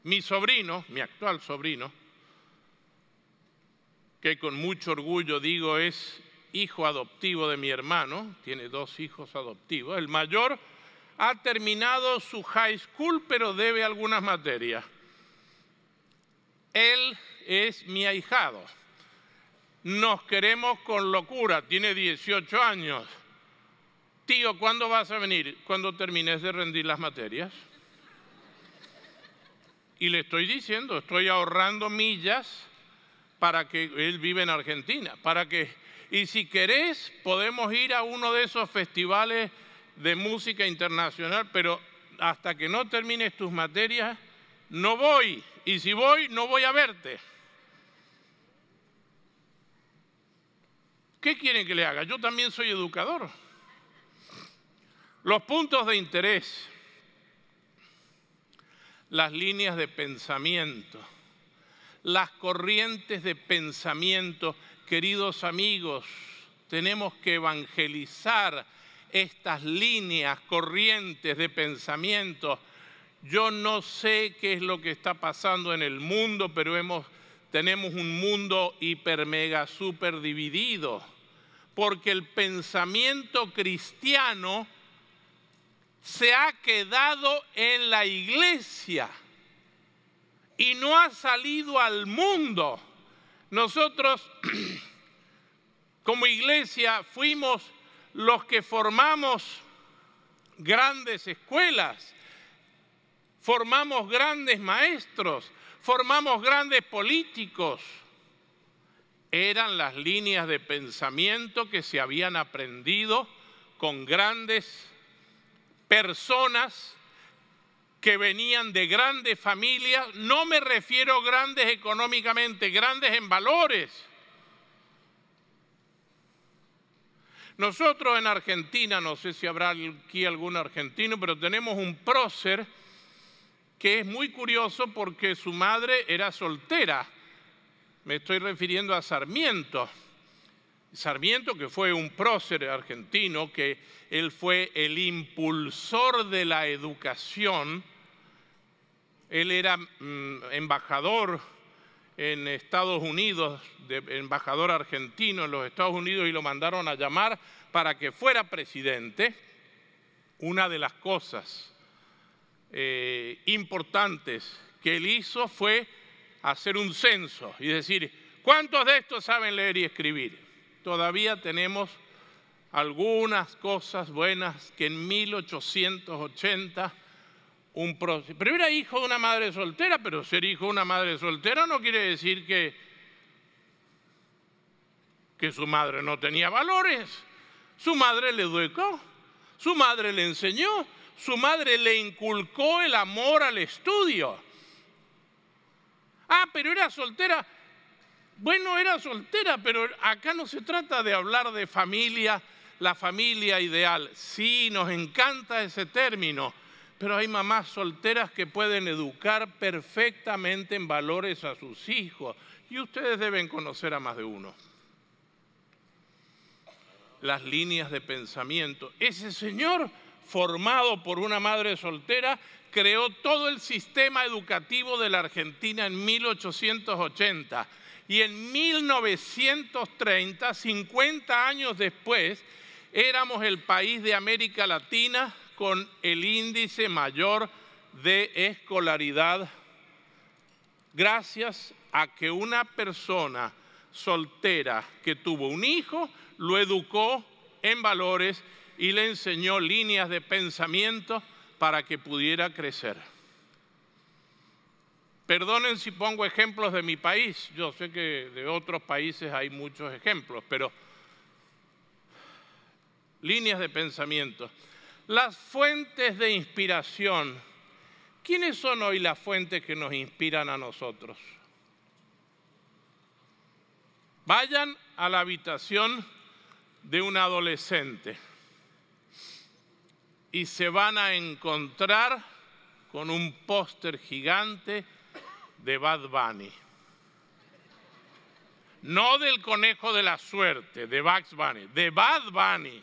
Mi sobrino, mi actual sobrino, que con mucho orgullo digo es hijo adoptivo de mi hermano, tiene dos hijos adoptivos, el mayor ha terminado su high school pero debe algunas materias. Él es mi ahijado. Nos queremos con locura, tiene 18 años. Tío, ¿cuándo vas a venir? Cuando termines de rendir las materias. Y le estoy diciendo, estoy ahorrando millas para que él vive en Argentina, para que y si querés podemos ir a uno de esos festivales de música internacional, pero hasta que no termines tus materias no voy y si voy no voy a verte. ¿Qué quieren que le haga? Yo también soy educador. Los puntos de interés, las líneas de pensamiento las corrientes de pensamiento. Queridos amigos, tenemos que evangelizar estas líneas, corrientes de pensamiento. Yo no sé qué es lo que está pasando en el mundo, pero tenemos un mundo hiper, mega, super dividido. Porque el pensamiento cristiano se ha quedado en la iglesia y no ha salido al mundo. Nosotros como iglesia fuimos los que formamos grandes escuelas, formamos grandes maestros, formamos grandes políticos. Eran las líneas de pensamiento que se habían aprendido con grandes personas que venían de grandes familias, no me refiero grandes económicamente, grandes en valores. Nosotros en Argentina, no sé si habrá aquí algún argentino, pero tenemos un prócer que es muy curioso porque su madre era soltera. Me estoy refiriendo a Sarmiento. Sarmiento, que fue un prócer argentino, que él fue el impulsor de la educación él era mm, embajador en Estados Unidos, embajador argentino en los Estados Unidos y lo mandaron a llamar para que fuera presidente. Una de las cosas eh, importantes que él hizo fue hacer un censo y decir, ¿cuántos de estos saben leer y escribir? Todavía tenemos algunas cosas buenas que en 1880 pero era hijo de una madre soltera, pero ser hijo de una madre soltera no quiere decir que, que su madre no tenía valores. Su madre le educó, su madre le enseñó, su madre le inculcó el amor al estudio. Ah, pero era soltera. Bueno, era soltera, pero acá no se trata de hablar de familia, la familia ideal. Sí, nos encanta ese término, pero hay mamás solteras que pueden educar perfectamente en valores a sus hijos. Y ustedes deben conocer a más de uno. Las líneas de pensamiento. Ese señor, formado por una madre soltera, creó todo el sistema educativo de la Argentina en 1880. Y en 1930, 50 años después, éramos el país de América Latina con el índice mayor de escolaridad gracias a que una persona soltera que tuvo un hijo lo educó en valores y le enseñó líneas de pensamiento para que pudiera crecer. Perdonen si pongo ejemplos de mi país, yo sé que de otros países hay muchos ejemplos, pero líneas de pensamiento las fuentes de inspiración. ¿Quiénes son hoy las fuentes que nos inspiran a nosotros? Vayan a la habitación de un adolescente y se van a encontrar con un póster gigante de Bad Bunny. No del conejo de la suerte, de Bugs Bunny, de Bad Bunny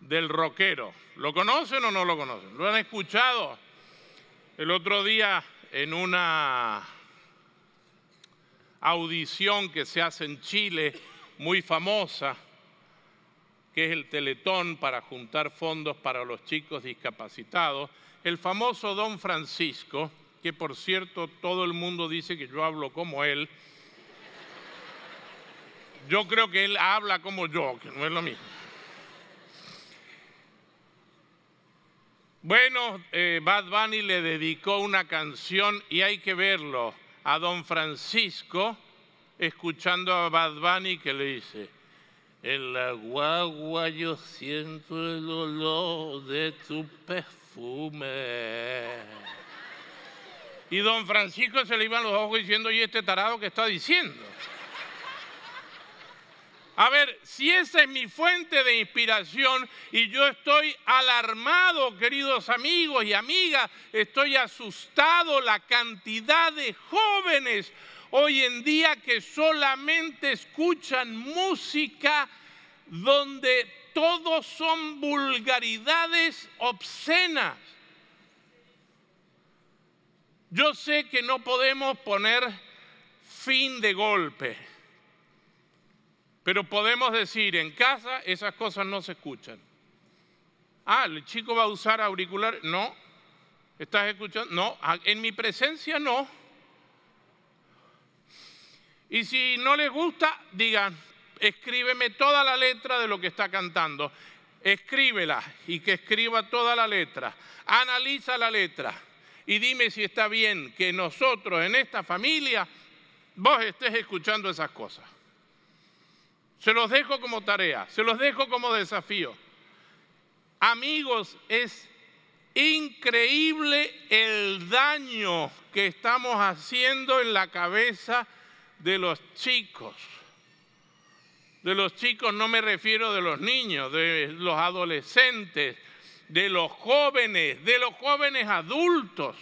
del rockero. ¿Lo conocen o no lo conocen? ¿Lo han escuchado? El otro día en una audición que se hace en Chile, muy famosa, que es el Teletón para juntar fondos para los chicos discapacitados, el famoso Don Francisco, que por cierto todo el mundo dice que yo hablo como él, yo creo que él habla como yo, que no es lo mismo. Bueno, eh, Bad Bunny le dedicó una canción y hay que verlo a don Francisco escuchando a Bad Bunny que le dice, en la guagua yo siento el olor de tu perfume. Y don Francisco se le iban los ojos diciendo, ¿y este tarado qué está diciendo? A ver, si esa es mi fuente de inspiración y yo estoy alarmado, queridos amigos y amigas, estoy asustado la cantidad de jóvenes hoy en día que solamente escuchan música donde todo son vulgaridades obscenas. Yo sé que no podemos poner fin de golpe pero podemos decir, en casa esas cosas no se escuchan. Ah, el chico va a usar auricular. No. ¿Estás escuchando? No. Ah, en mi presencia no. Y si no les gusta, digan, escríbeme toda la letra de lo que está cantando. Escríbela y que escriba toda la letra. Analiza la letra y dime si está bien que nosotros en esta familia vos estés escuchando esas cosas. Se los dejo como tarea, se los dejo como desafío. Amigos, es increíble el daño que estamos haciendo en la cabeza de los chicos. De los chicos no me refiero de los niños, de los adolescentes, de los jóvenes, de los jóvenes adultos.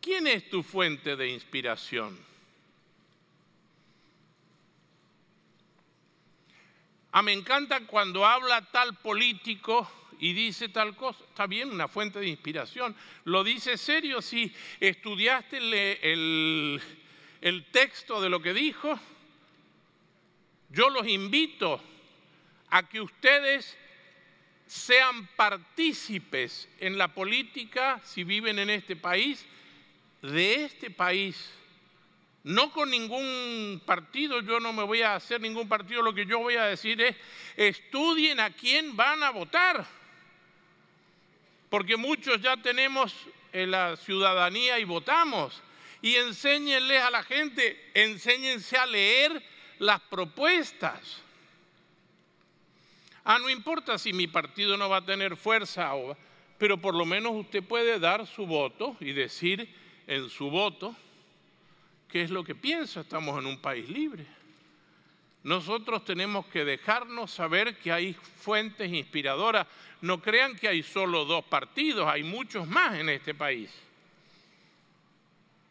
¿Quién es tu fuente de inspiración? Ah, me encanta cuando habla tal político y dice tal cosa. Está bien, una fuente de inspiración. Lo dice serio si estudiaste el texto de lo que dijo. Yo los invito a que ustedes sean partícipes en la política, si viven en este país, de este país no con ningún partido, yo no me voy a hacer ningún partido, lo que yo voy a decir es, estudien a quién van a votar, porque muchos ya tenemos eh, la ciudadanía y votamos, y enséñenles a la gente, enséñense a leer las propuestas. Ah, no importa si mi partido no va a tener fuerza, pero por lo menos usted puede dar su voto y decir en su voto, qué es lo que piensa, estamos en un país libre. Nosotros tenemos que dejarnos saber que hay fuentes inspiradoras. No crean que hay solo dos partidos, hay muchos más en este país.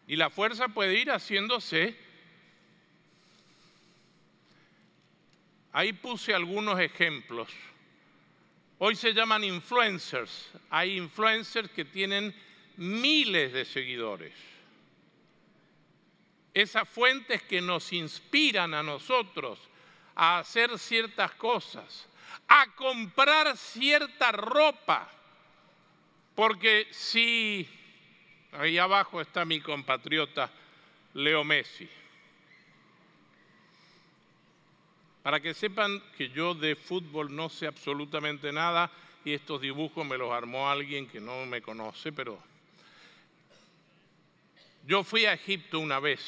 Y la fuerza puede ir haciéndose. Ahí puse algunos ejemplos. Hoy se llaman influencers. Hay influencers que tienen miles de seguidores esas fuentes que nos inspiran a nosotros a hacer ciertas cosas, a comprar cierta ropa, porque si, ahí abajo está mi compatriota Leo Messi, para que sepan que yo de fútbol no sé absolutamente nada y estos dibujos me los armó alguien que no me conoce, pero yo fui a Egipto una vez,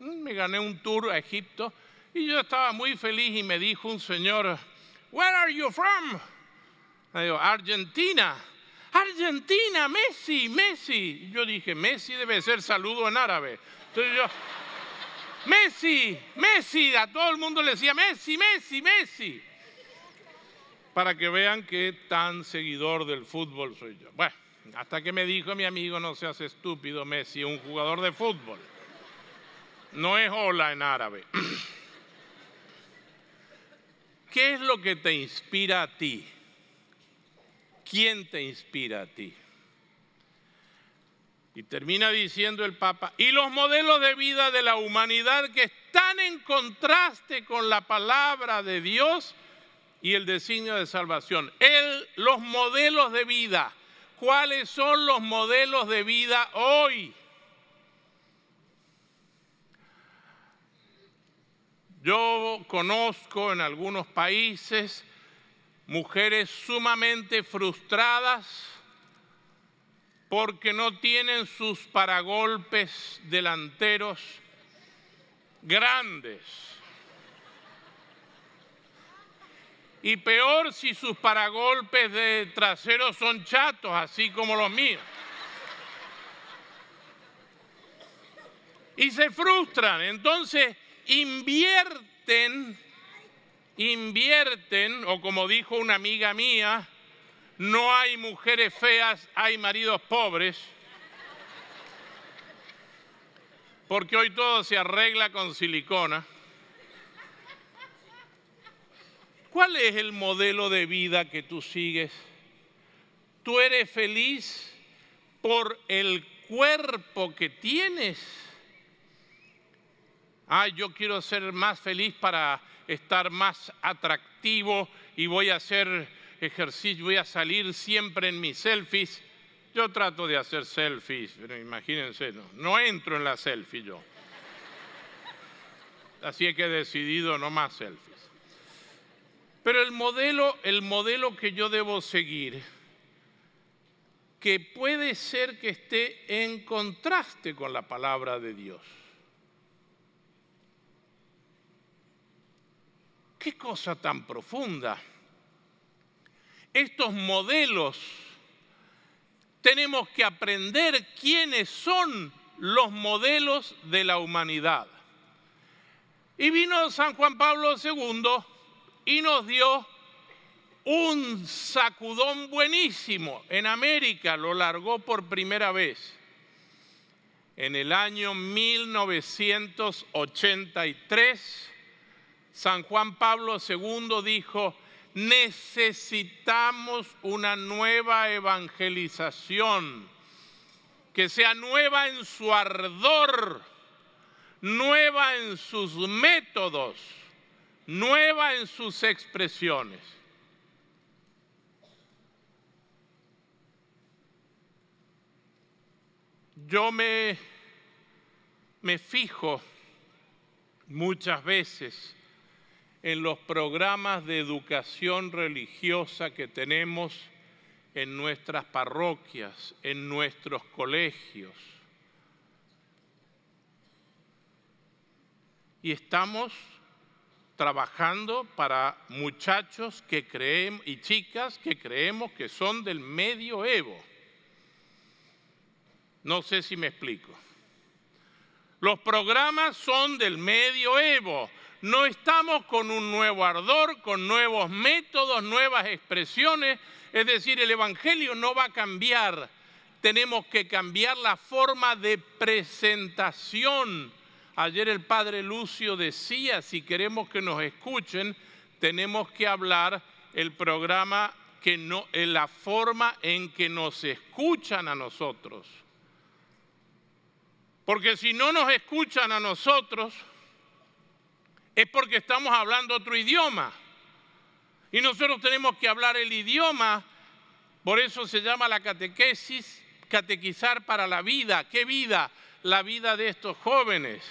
mm, me gané un tour a Egipto y yo estaba muy feliz y me dijo un señor, Where are you from? Argentina. Argentina, Messi, Messi. Yo dije, Messi debe ser saludo en árabe. Entonces yo, Messi, Messi, a todo el mundo le decía, Messi, Messi, Messi. Para que vean qué tan seguidor del fútbol soy yo. Bueno. Hasta que me dijo mi amigo, no seas estúpido, Messi, un jugador de fútbol. No es hola en árabe. ¿Qué es lo que te inspira a ti? ¿Quién te inspira a ti? Y termina diciendo el Papa, y los modelos de vida de la humanidad que están en contraste con la palabra de Dios y el designio de salvación. los modelos de vida cuáles son los modelos de vida hoy. Yo conozco en algunos países mujeres sumamente frustradas porque no tienen sus paragolpes delanteros grandes Y peor si sus paragolpes de trasero son chatos, así como los míos. Y se frustran, entonces invierten, invierten, o como dijo una amiga mía, no hay mujeres feas, hay maridos pobres, porque hoy todo se arregla con silicona. ¿Cuál es el modelo de vida que tú sigues? ¿Tú eres feliz por el cuerpo que tienes? Ah, yo quiero ser más feliz para estar más atractivo y voy a hacer ejercicio, voy a salir siempre en mis selfies. Yo trato de hacer selfies, pero imagínense, no, entro en la selfie yo. Así es que he decidido no más selfies. Pero el modelo, el modelo que yo debo seguir, que puede ser que esté en contraste con la palabra de Dios. Qué cosa tan profunda. Estos modelos tenemos que aprender quiénes son los modelos de la humanidad. Y vino San Juan Pablo II y nos dio un sacudón buenísimo. En América lo largó por primera vez en el año 1983. San Juan Pablo II dijo, necesitamos una nueva evangelización, que sea nueva en su ardor, nueva en sus métodos nueva en sus expresiones. Yo me, fijo muchas veces en los programas de educación religiosa que tenemos en nuestras parroquias, en nuestros colegios. Y estamos trabajando para muchachos que creemos y chicas que creemos que son del medioevo. No sé si me explico. Los programas son del medio Evo. No estamos con un nuevo ardor, con nuevos métodos, nuevas expresiones. Es decir, el Evangelio no va a cambiar. Tenemos que cambiar la forma de presentación Ayer el padre Lucio decía, si queremos que nos escuchen, tenemos que hablar el programa que no, en eh, la forma en que nos escuchan a nosotros. Porque si no nos escuchan a nosotros, es porque estamos hablando otro idioma. Y nosotros tenemos que hablar el idioma, por eso se llama la catequesis, catequizar para la vida. ¿Qué vida? La vida de estos jóvenes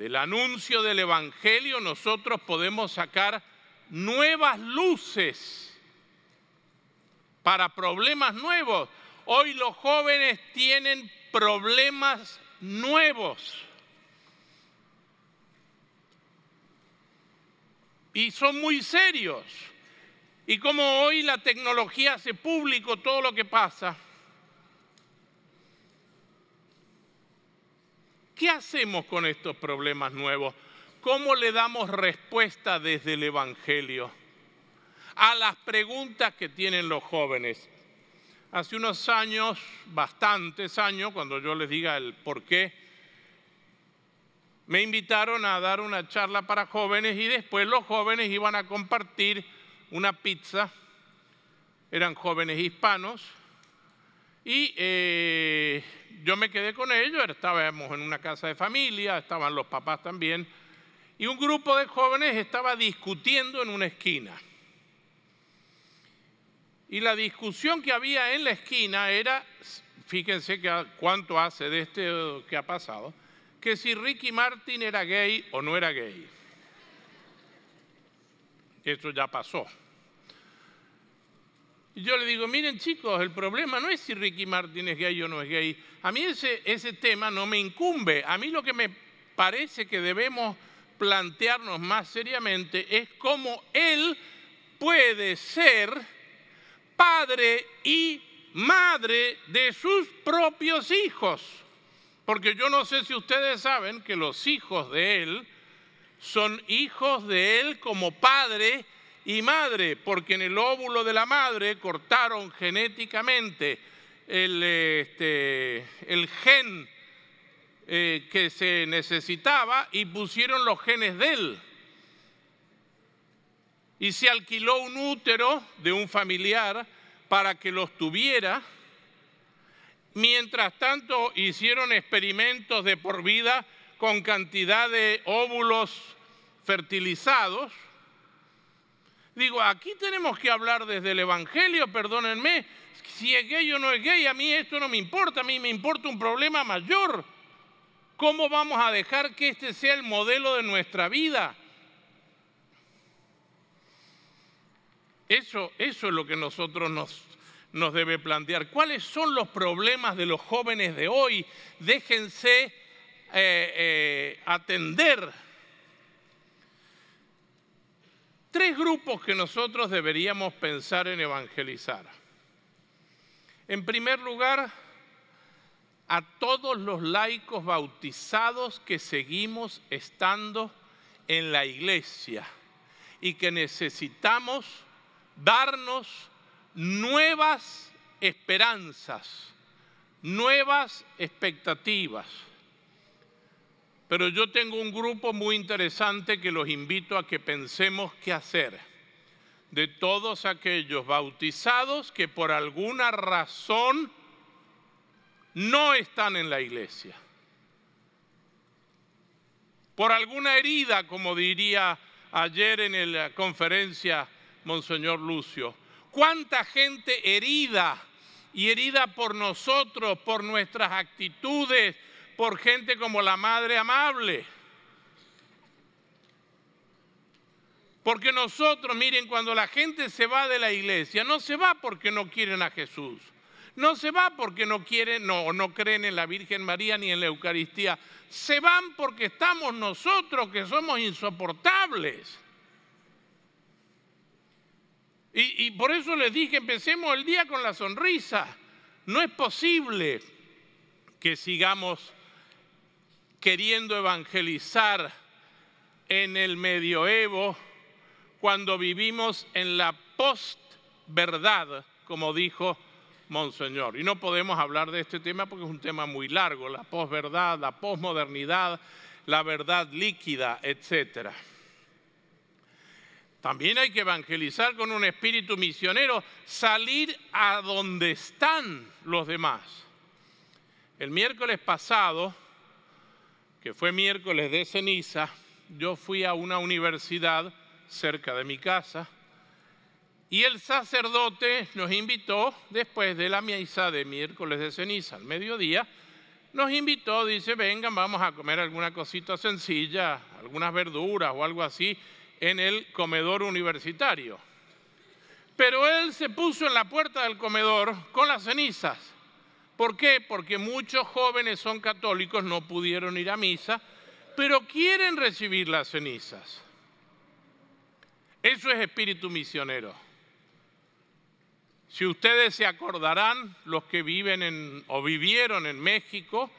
del anuncio del Evangelio nosotros podemos sacar nuevas luces para problemas nuevos. Hoy los jóvenes tienen problemas nuevos. Y son muy serios. Y como hoy la tecnología hace público todo lo que pasa, ¿Qué hacemos con estos problemas nuevos? ¿Cómo le damos respuesta desde el Evangelio a las preguntas que tienen los jóvenes? Hace unos años, bastantes años, cuando yo les diga el por qué, me invitaron a dar una charla para jóvenes y después los jóvenes iban a compartir una pizza. Eran jóvenes hispanos y eh, yo me quedé con ellos, estábamos en una casa de familia, estaban los papás también, y un grupo de jóvenes estaba discutiendo en una esquina. Y la discusión que había en la esquina era, fíjense que, cuánto hace de este que ha pasado, que si Ricky Martin era gay o no era gay. Eso ya pasó yo le digo, miren chicos, el problema no es si Ricky Martin es gay o no es gay. A mí ese, ese tema no me incumbe. A mí lo que me parece que debemos plantearnos más seriamente es cómo él puede ser padre y madre de sus propios hijos. Porque yo no sé si ustedes saben que los hijos de él son hijos de él como padre y madre, porque en el óvulo de la madre cortaron genéticamente el, este, gen eh, que se necesitaba y pusieron los genes de él. Y se alquiló un útero de un familiar para que los tuviera. Mientras tanto, hicieron experimentos de por vida con cantidad de óvulos fertilizados Digo, aquí tenemos que hablar desde el Evangelio, perdónenme, si es gay o no es gay, a mí esto no me importa, a mí me importa un problema mayor. ¿Cómo vamos a dejar que este sea el modelo de nuestra vida? Eso, eso es lo que nosotros nos, debe plantear. ¿Cuáles son los problemas de los jóvenes de hoy? Déjense eh, eh, atender tres grupos que nosotros deberíamos pensar en evangelizar. En primer lugar, a todos los laicos bautizados que seguimos estando en la iglesia y que necesitamos darnos nuevas esperanzas, nuevas expectativas. Pero yo tengo un grupo muy interesante que los invito a que pensemos qué hacer de todos aquellos bautizados que por alguna razón no están en la iglesia. Por alguna herida, como diría ayer en la eh, conferencia Monseñor Lucio. ¿Cuánta gente herida? Y herida por nosotros, por nuestras actitudes, por gente como la madre amable. Porque nosotros, miren, cuando la gente se va de la iglesia, no se va porque no quieren a Jesús. No se va porque no quieren, no, no creen en la Virgen María ni en la Eucaristía. Se van porque estamos nosotros que somos insoportables. Y, y por eso les dije, empecemos el día con la sonrisa. No es posible que sigamos queriendo evangelizar en el medioevo cuando vivimos en la post-verdad, como dijo Monseñor. Y no podemos hablar de este tema porque es un tema muy largo, la post-verdad, la posmodernidad, la verdad líquida, etc. También hay que evangelizar con un espíritu misionero, salir a donde están los demás. El miércoles pasado que fue miércoles de ceniza, yo fui a una universidad cerca de mi casa y el sacerdote nos invitó, después de la misa de miércoles de ceniza al mediodía, nos invitó, dice, vengan, vamos a comer alguna cosita sencilla, algunas verduras o algo así, en el comedor universitario. Pero él se puso en la puerta del comedor con las cenizas ¿Por qué? Porque muchos jóvenes son católicos, no pudieron ir a misa, pero quieren recibir las cenizas. Eso es espíritu misionero. Si ustedes se acordarán, los que viven o vivieron en México,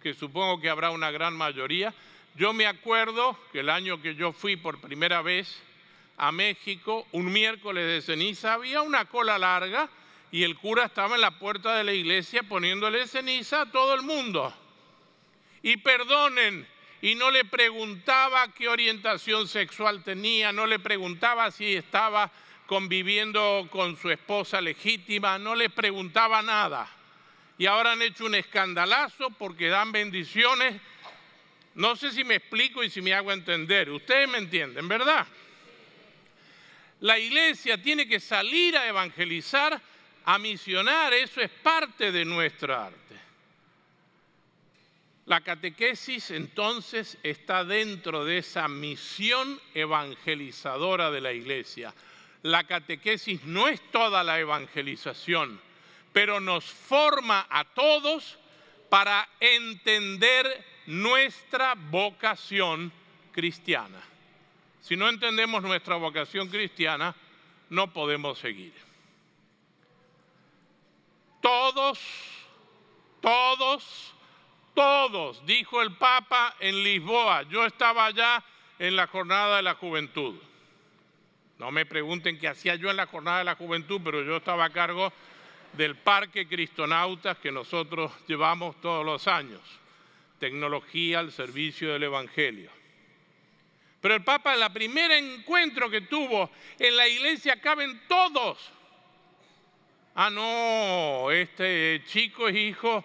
que supongo que habrá una gran mayoría, yo me acuerdo que el año que yo fui por primera vez a México, un miércoles de ceniza, había una cola larga y el cura estaba en la puerta de la iglesia poniéndole ceniza a todo el mundo. Y perdonen, y no le preguntaba qué orientación sexual tenía, no le preguntaba si estaba conviviendo con su esposa legítima, no le preguntaba nada. Y ahora han hecho un escandalazo porque dan bendiciones. No sé si me explico y si me hago entender. Ustedes me entienden, ¿verdad? La iglesia tiene que salir a evangelizar a misionar, eso es parte de nuestra arte. La catequesis entonces está dentro de esa misión evangelizadora de la iglesia. La catequesis no es toda la evangelización, pero nos forma a todos para entender nuestra vocación cristiana. Si no entendemos nuestra vocación cristiana, no podemos seguir. Todos, todos, todos, dijo el Papa en Lisboa. Yo estaba allá en la jornada de la juventud. No me pregunten qué hacía yo en la jornada de la juventud, pero yo estaba a cargo del Parque Cristonautas que nosotros llevamos todos los años. Tecnología al servicio del Evangelio. Pero el Papa, en el primer encuentro que tuvo en la iglesia, caben todos ah, no, este chico es hijo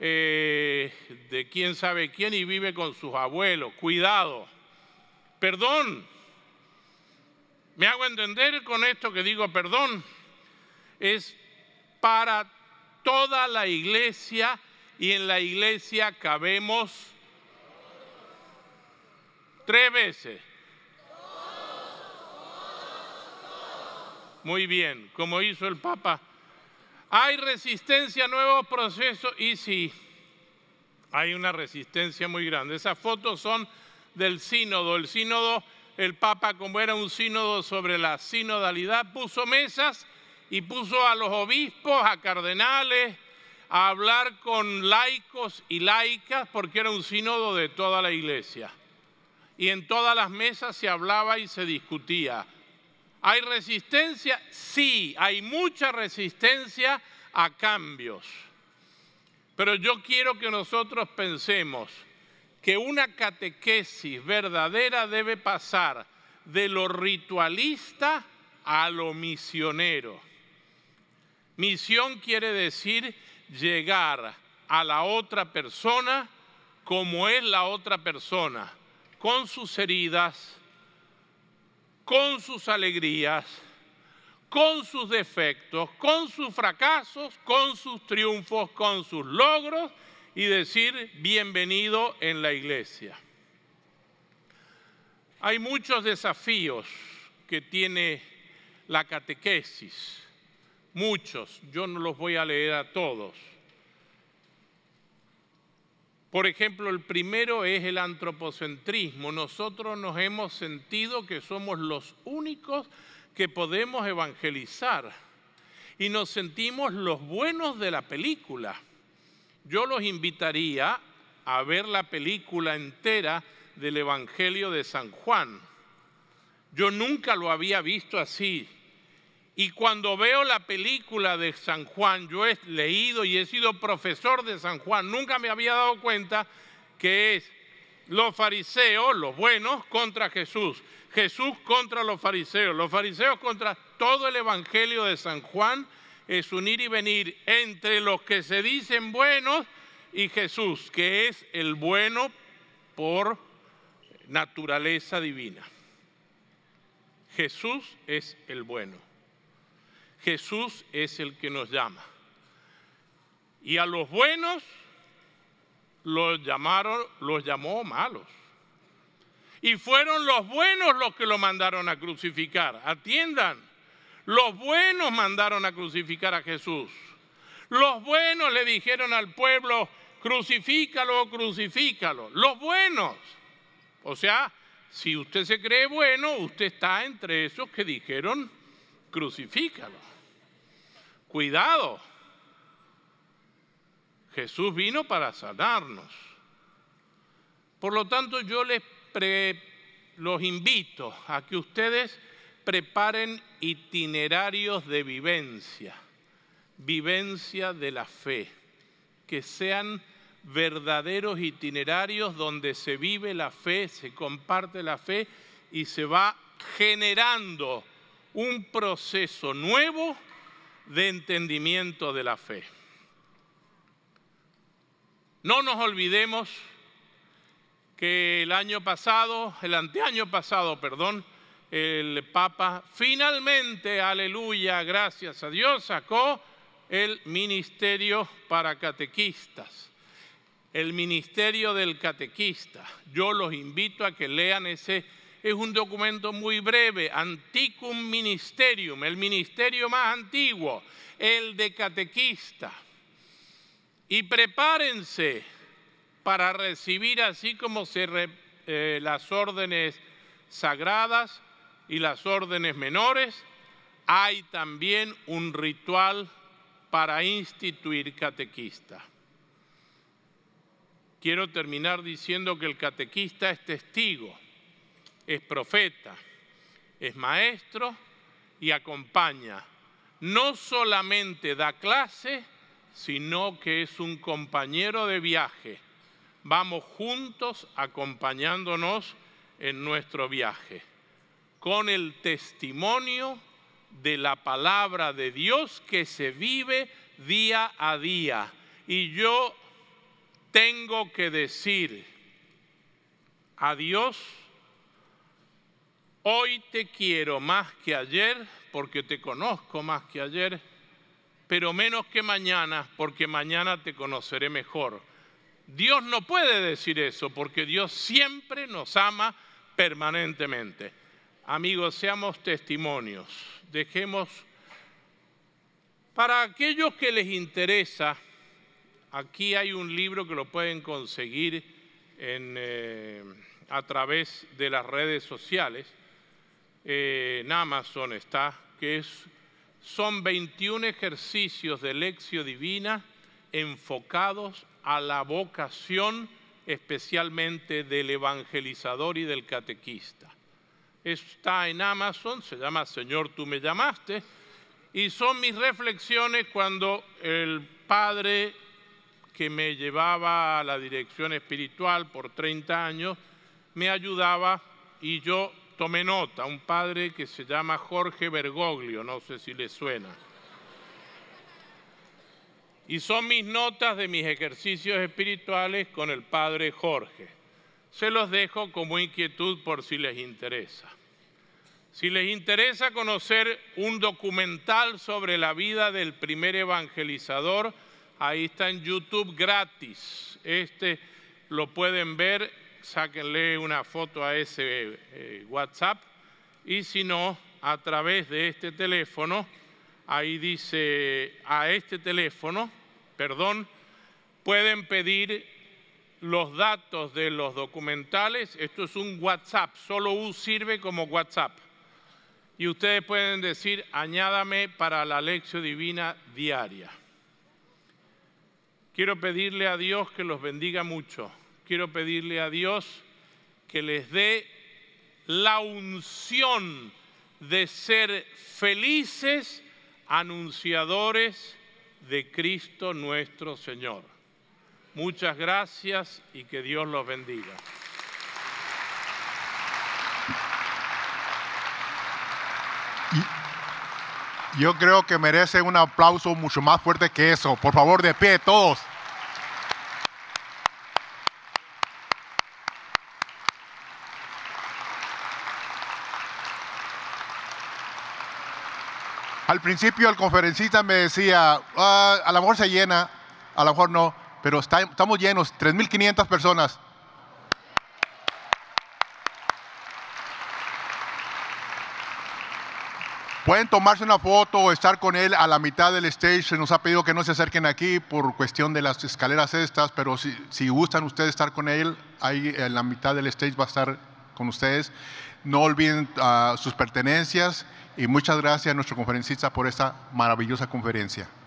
eh, de quién sabe quién y vive con sus abuelos, cuidado, perdón. ¿Me hago entender con esto que digo perdón? Es para toda la iglesia y en la iglesia cabemos tres veces. Muy bien, como hizo el Papa hay resistencia a nuevos procesos y sí, hay una resistencia muy grande. Esas fotos son del sínodo. El sínodo, el Papa, como era un sínodo sobre la sinodalidad, puso mesas y puso a los obispos, a cardenales, a hablar con laicos y laicas, porque era un sínodo de toda la iglesia. Y en todas las mesas se hablaba y se discutía. ¿Hay resistencia? Sí, hay mucha resistencia a cambios. Pero yo quiero que nosotros pensemos que una catequesis verdadera debe pasar de lo ritualista a lo misionero. Misión quiere decir llegar a la otra persona como es la otra persona, con sus heridas, con sus alegrías, con sus defectos, con sus fracasos, con sus triunfos, con sus logros y decir bienvenido en la iglesia. Hay muchos desafíos que tiene la catequesis, muchos, yo no los voy a leer a todos por ejemplo, el primero es el antropocentrismo. Nosotros nos hemos sentido que somos los únicos que podemos evangelizar y nos sentimos los buenos de la película. Yo los invitaría a ver la película entera del Evangelio de San Juan. Yo nunca lo había visto así. Y cuando veo la película de San Juan, yo he leído y he sido profesor de San Juan, nunca me había dado cuenta que es los fariseos, los buenos, contra Jesús, Jesús contra los fariseos, los fariseos contra todo el Evangelio de San Juan, es unir y venir entre los que se dicen buenos y Jesús, que es el bueno por naturaleza divina. Jesús es el bueno. Jesús es el que nos llama. Y a los buenos los llamaron, los llamó malos. Y fueron los buenos los que lo mandaron a crucificar. Atiendan, los buenos mandaron a crucificar a Jesús. Los buenos le dijeron al pueblo, crucifícalo, crucifícalo. Los buenos. O sea, si usted se cree bueno, usted está entre esos que dijeron, crucifícalo. Cuidado. Jesús vino para sanarnos. Por lo tanto, yo les los invito a que ustedes preparen itinerarios de vivencia, vivencia de la fe, que sean verdaderos itinerarios donde se vive la fe, se comparte la fe y se va generando un proceso nuevo de entendimiento de la fe. No nos olvidemos que el año pasado, el anteaño pasado, perdón, el Papa finalmente, aleluya, gracias a Dios, sacó el ministerio para catequistas, el ministerio del catequista. Yo los invito a que lean ese es un documento muy breve, Anticum Ministerium, el ministerio más antiguo, el de catequista. Y prepárense para recibir así como se eh, las órdenes sagradas y las órdenes menores, hay también un ritual para instituir catequista. Quiero terminar diciendo que el catequista es testigo es profeta, es maestro y acompaña. No solamente da clase, sino que es un compañero de viaje. Vamos juntos acompañándonos en nuestro viaje, con el testimonio de la palabra de Dios que se vive día a día. Y yo tengo que decir a Dios, Hoy te quiero más que ayer, porque te conozco más que ayer, pero menos que mañana, porque mañana te conoceré mejor. Dios no puede decir eso, porque Dios siempre nos ama permanentemente. Amigos, seamos testimonios. Dejemos para aquellos que les interesa, aquí hay un libro que lo pueden conseguir eh, a través de las redes sociales en eh, Amazon está, que son 21 ejercicios de lección divina enfocados a la vocación especialmente del evangelizador y del catequista. Está en Amazon, se llama Señor, tú me llamaste, y son mis reflexiones cuando el padre que me llevaba a la dirección espiritual por 30 años me ayudaba y yo tomé nota, un padre que se llama Jorge Bergoglio, no sé si le suena. Y son mis notas de mis ejercicios espirituales con el padre Jorge. Se los dejo como inquietud por si les interesa. Si les interesa conocer un documental sobre la vida del primer evangelizador, ahí está en YouTube gratis. Este lo pueden ver sáquenle una foto a ese eh, WhatsApp y si no, a través de este teléfono, ahí dice a este teléfono, perdón, pueden pedir los datos de los documentales. Esto es un WhatsApp, solo U sirve como WhatsApp. Y ustedes pueden decir, añádame para la lección divina diaria. Quiero pedirle a Dios que los bendiga mucho quiero pedirle a Dios que les dé la unción de ser felices anunciadores de Cristo nuestro Señor. Muchas gracias y que Dios los bendiga. Yo creo que merece un aplauso mucho más fuerte que eso. Por favor, de pie todos. Al principio el conferencista me decía, ah, a lo mejor se llena, a lo mejor no, pero estamos llenos, 3.500 personas. Pueden tomarse una foto o estar con él a la mitad del stage. Se nos ha pedido que no se acerquen aquí por cuestión de las escaleras estas, pero si gustan ustedes estar con él, ahí en la mitad del stage va a estar con ustedes. No olviden ah, sus pertenencias y muchas gracias a nuestro conferencista por esta maravillosa conferencia.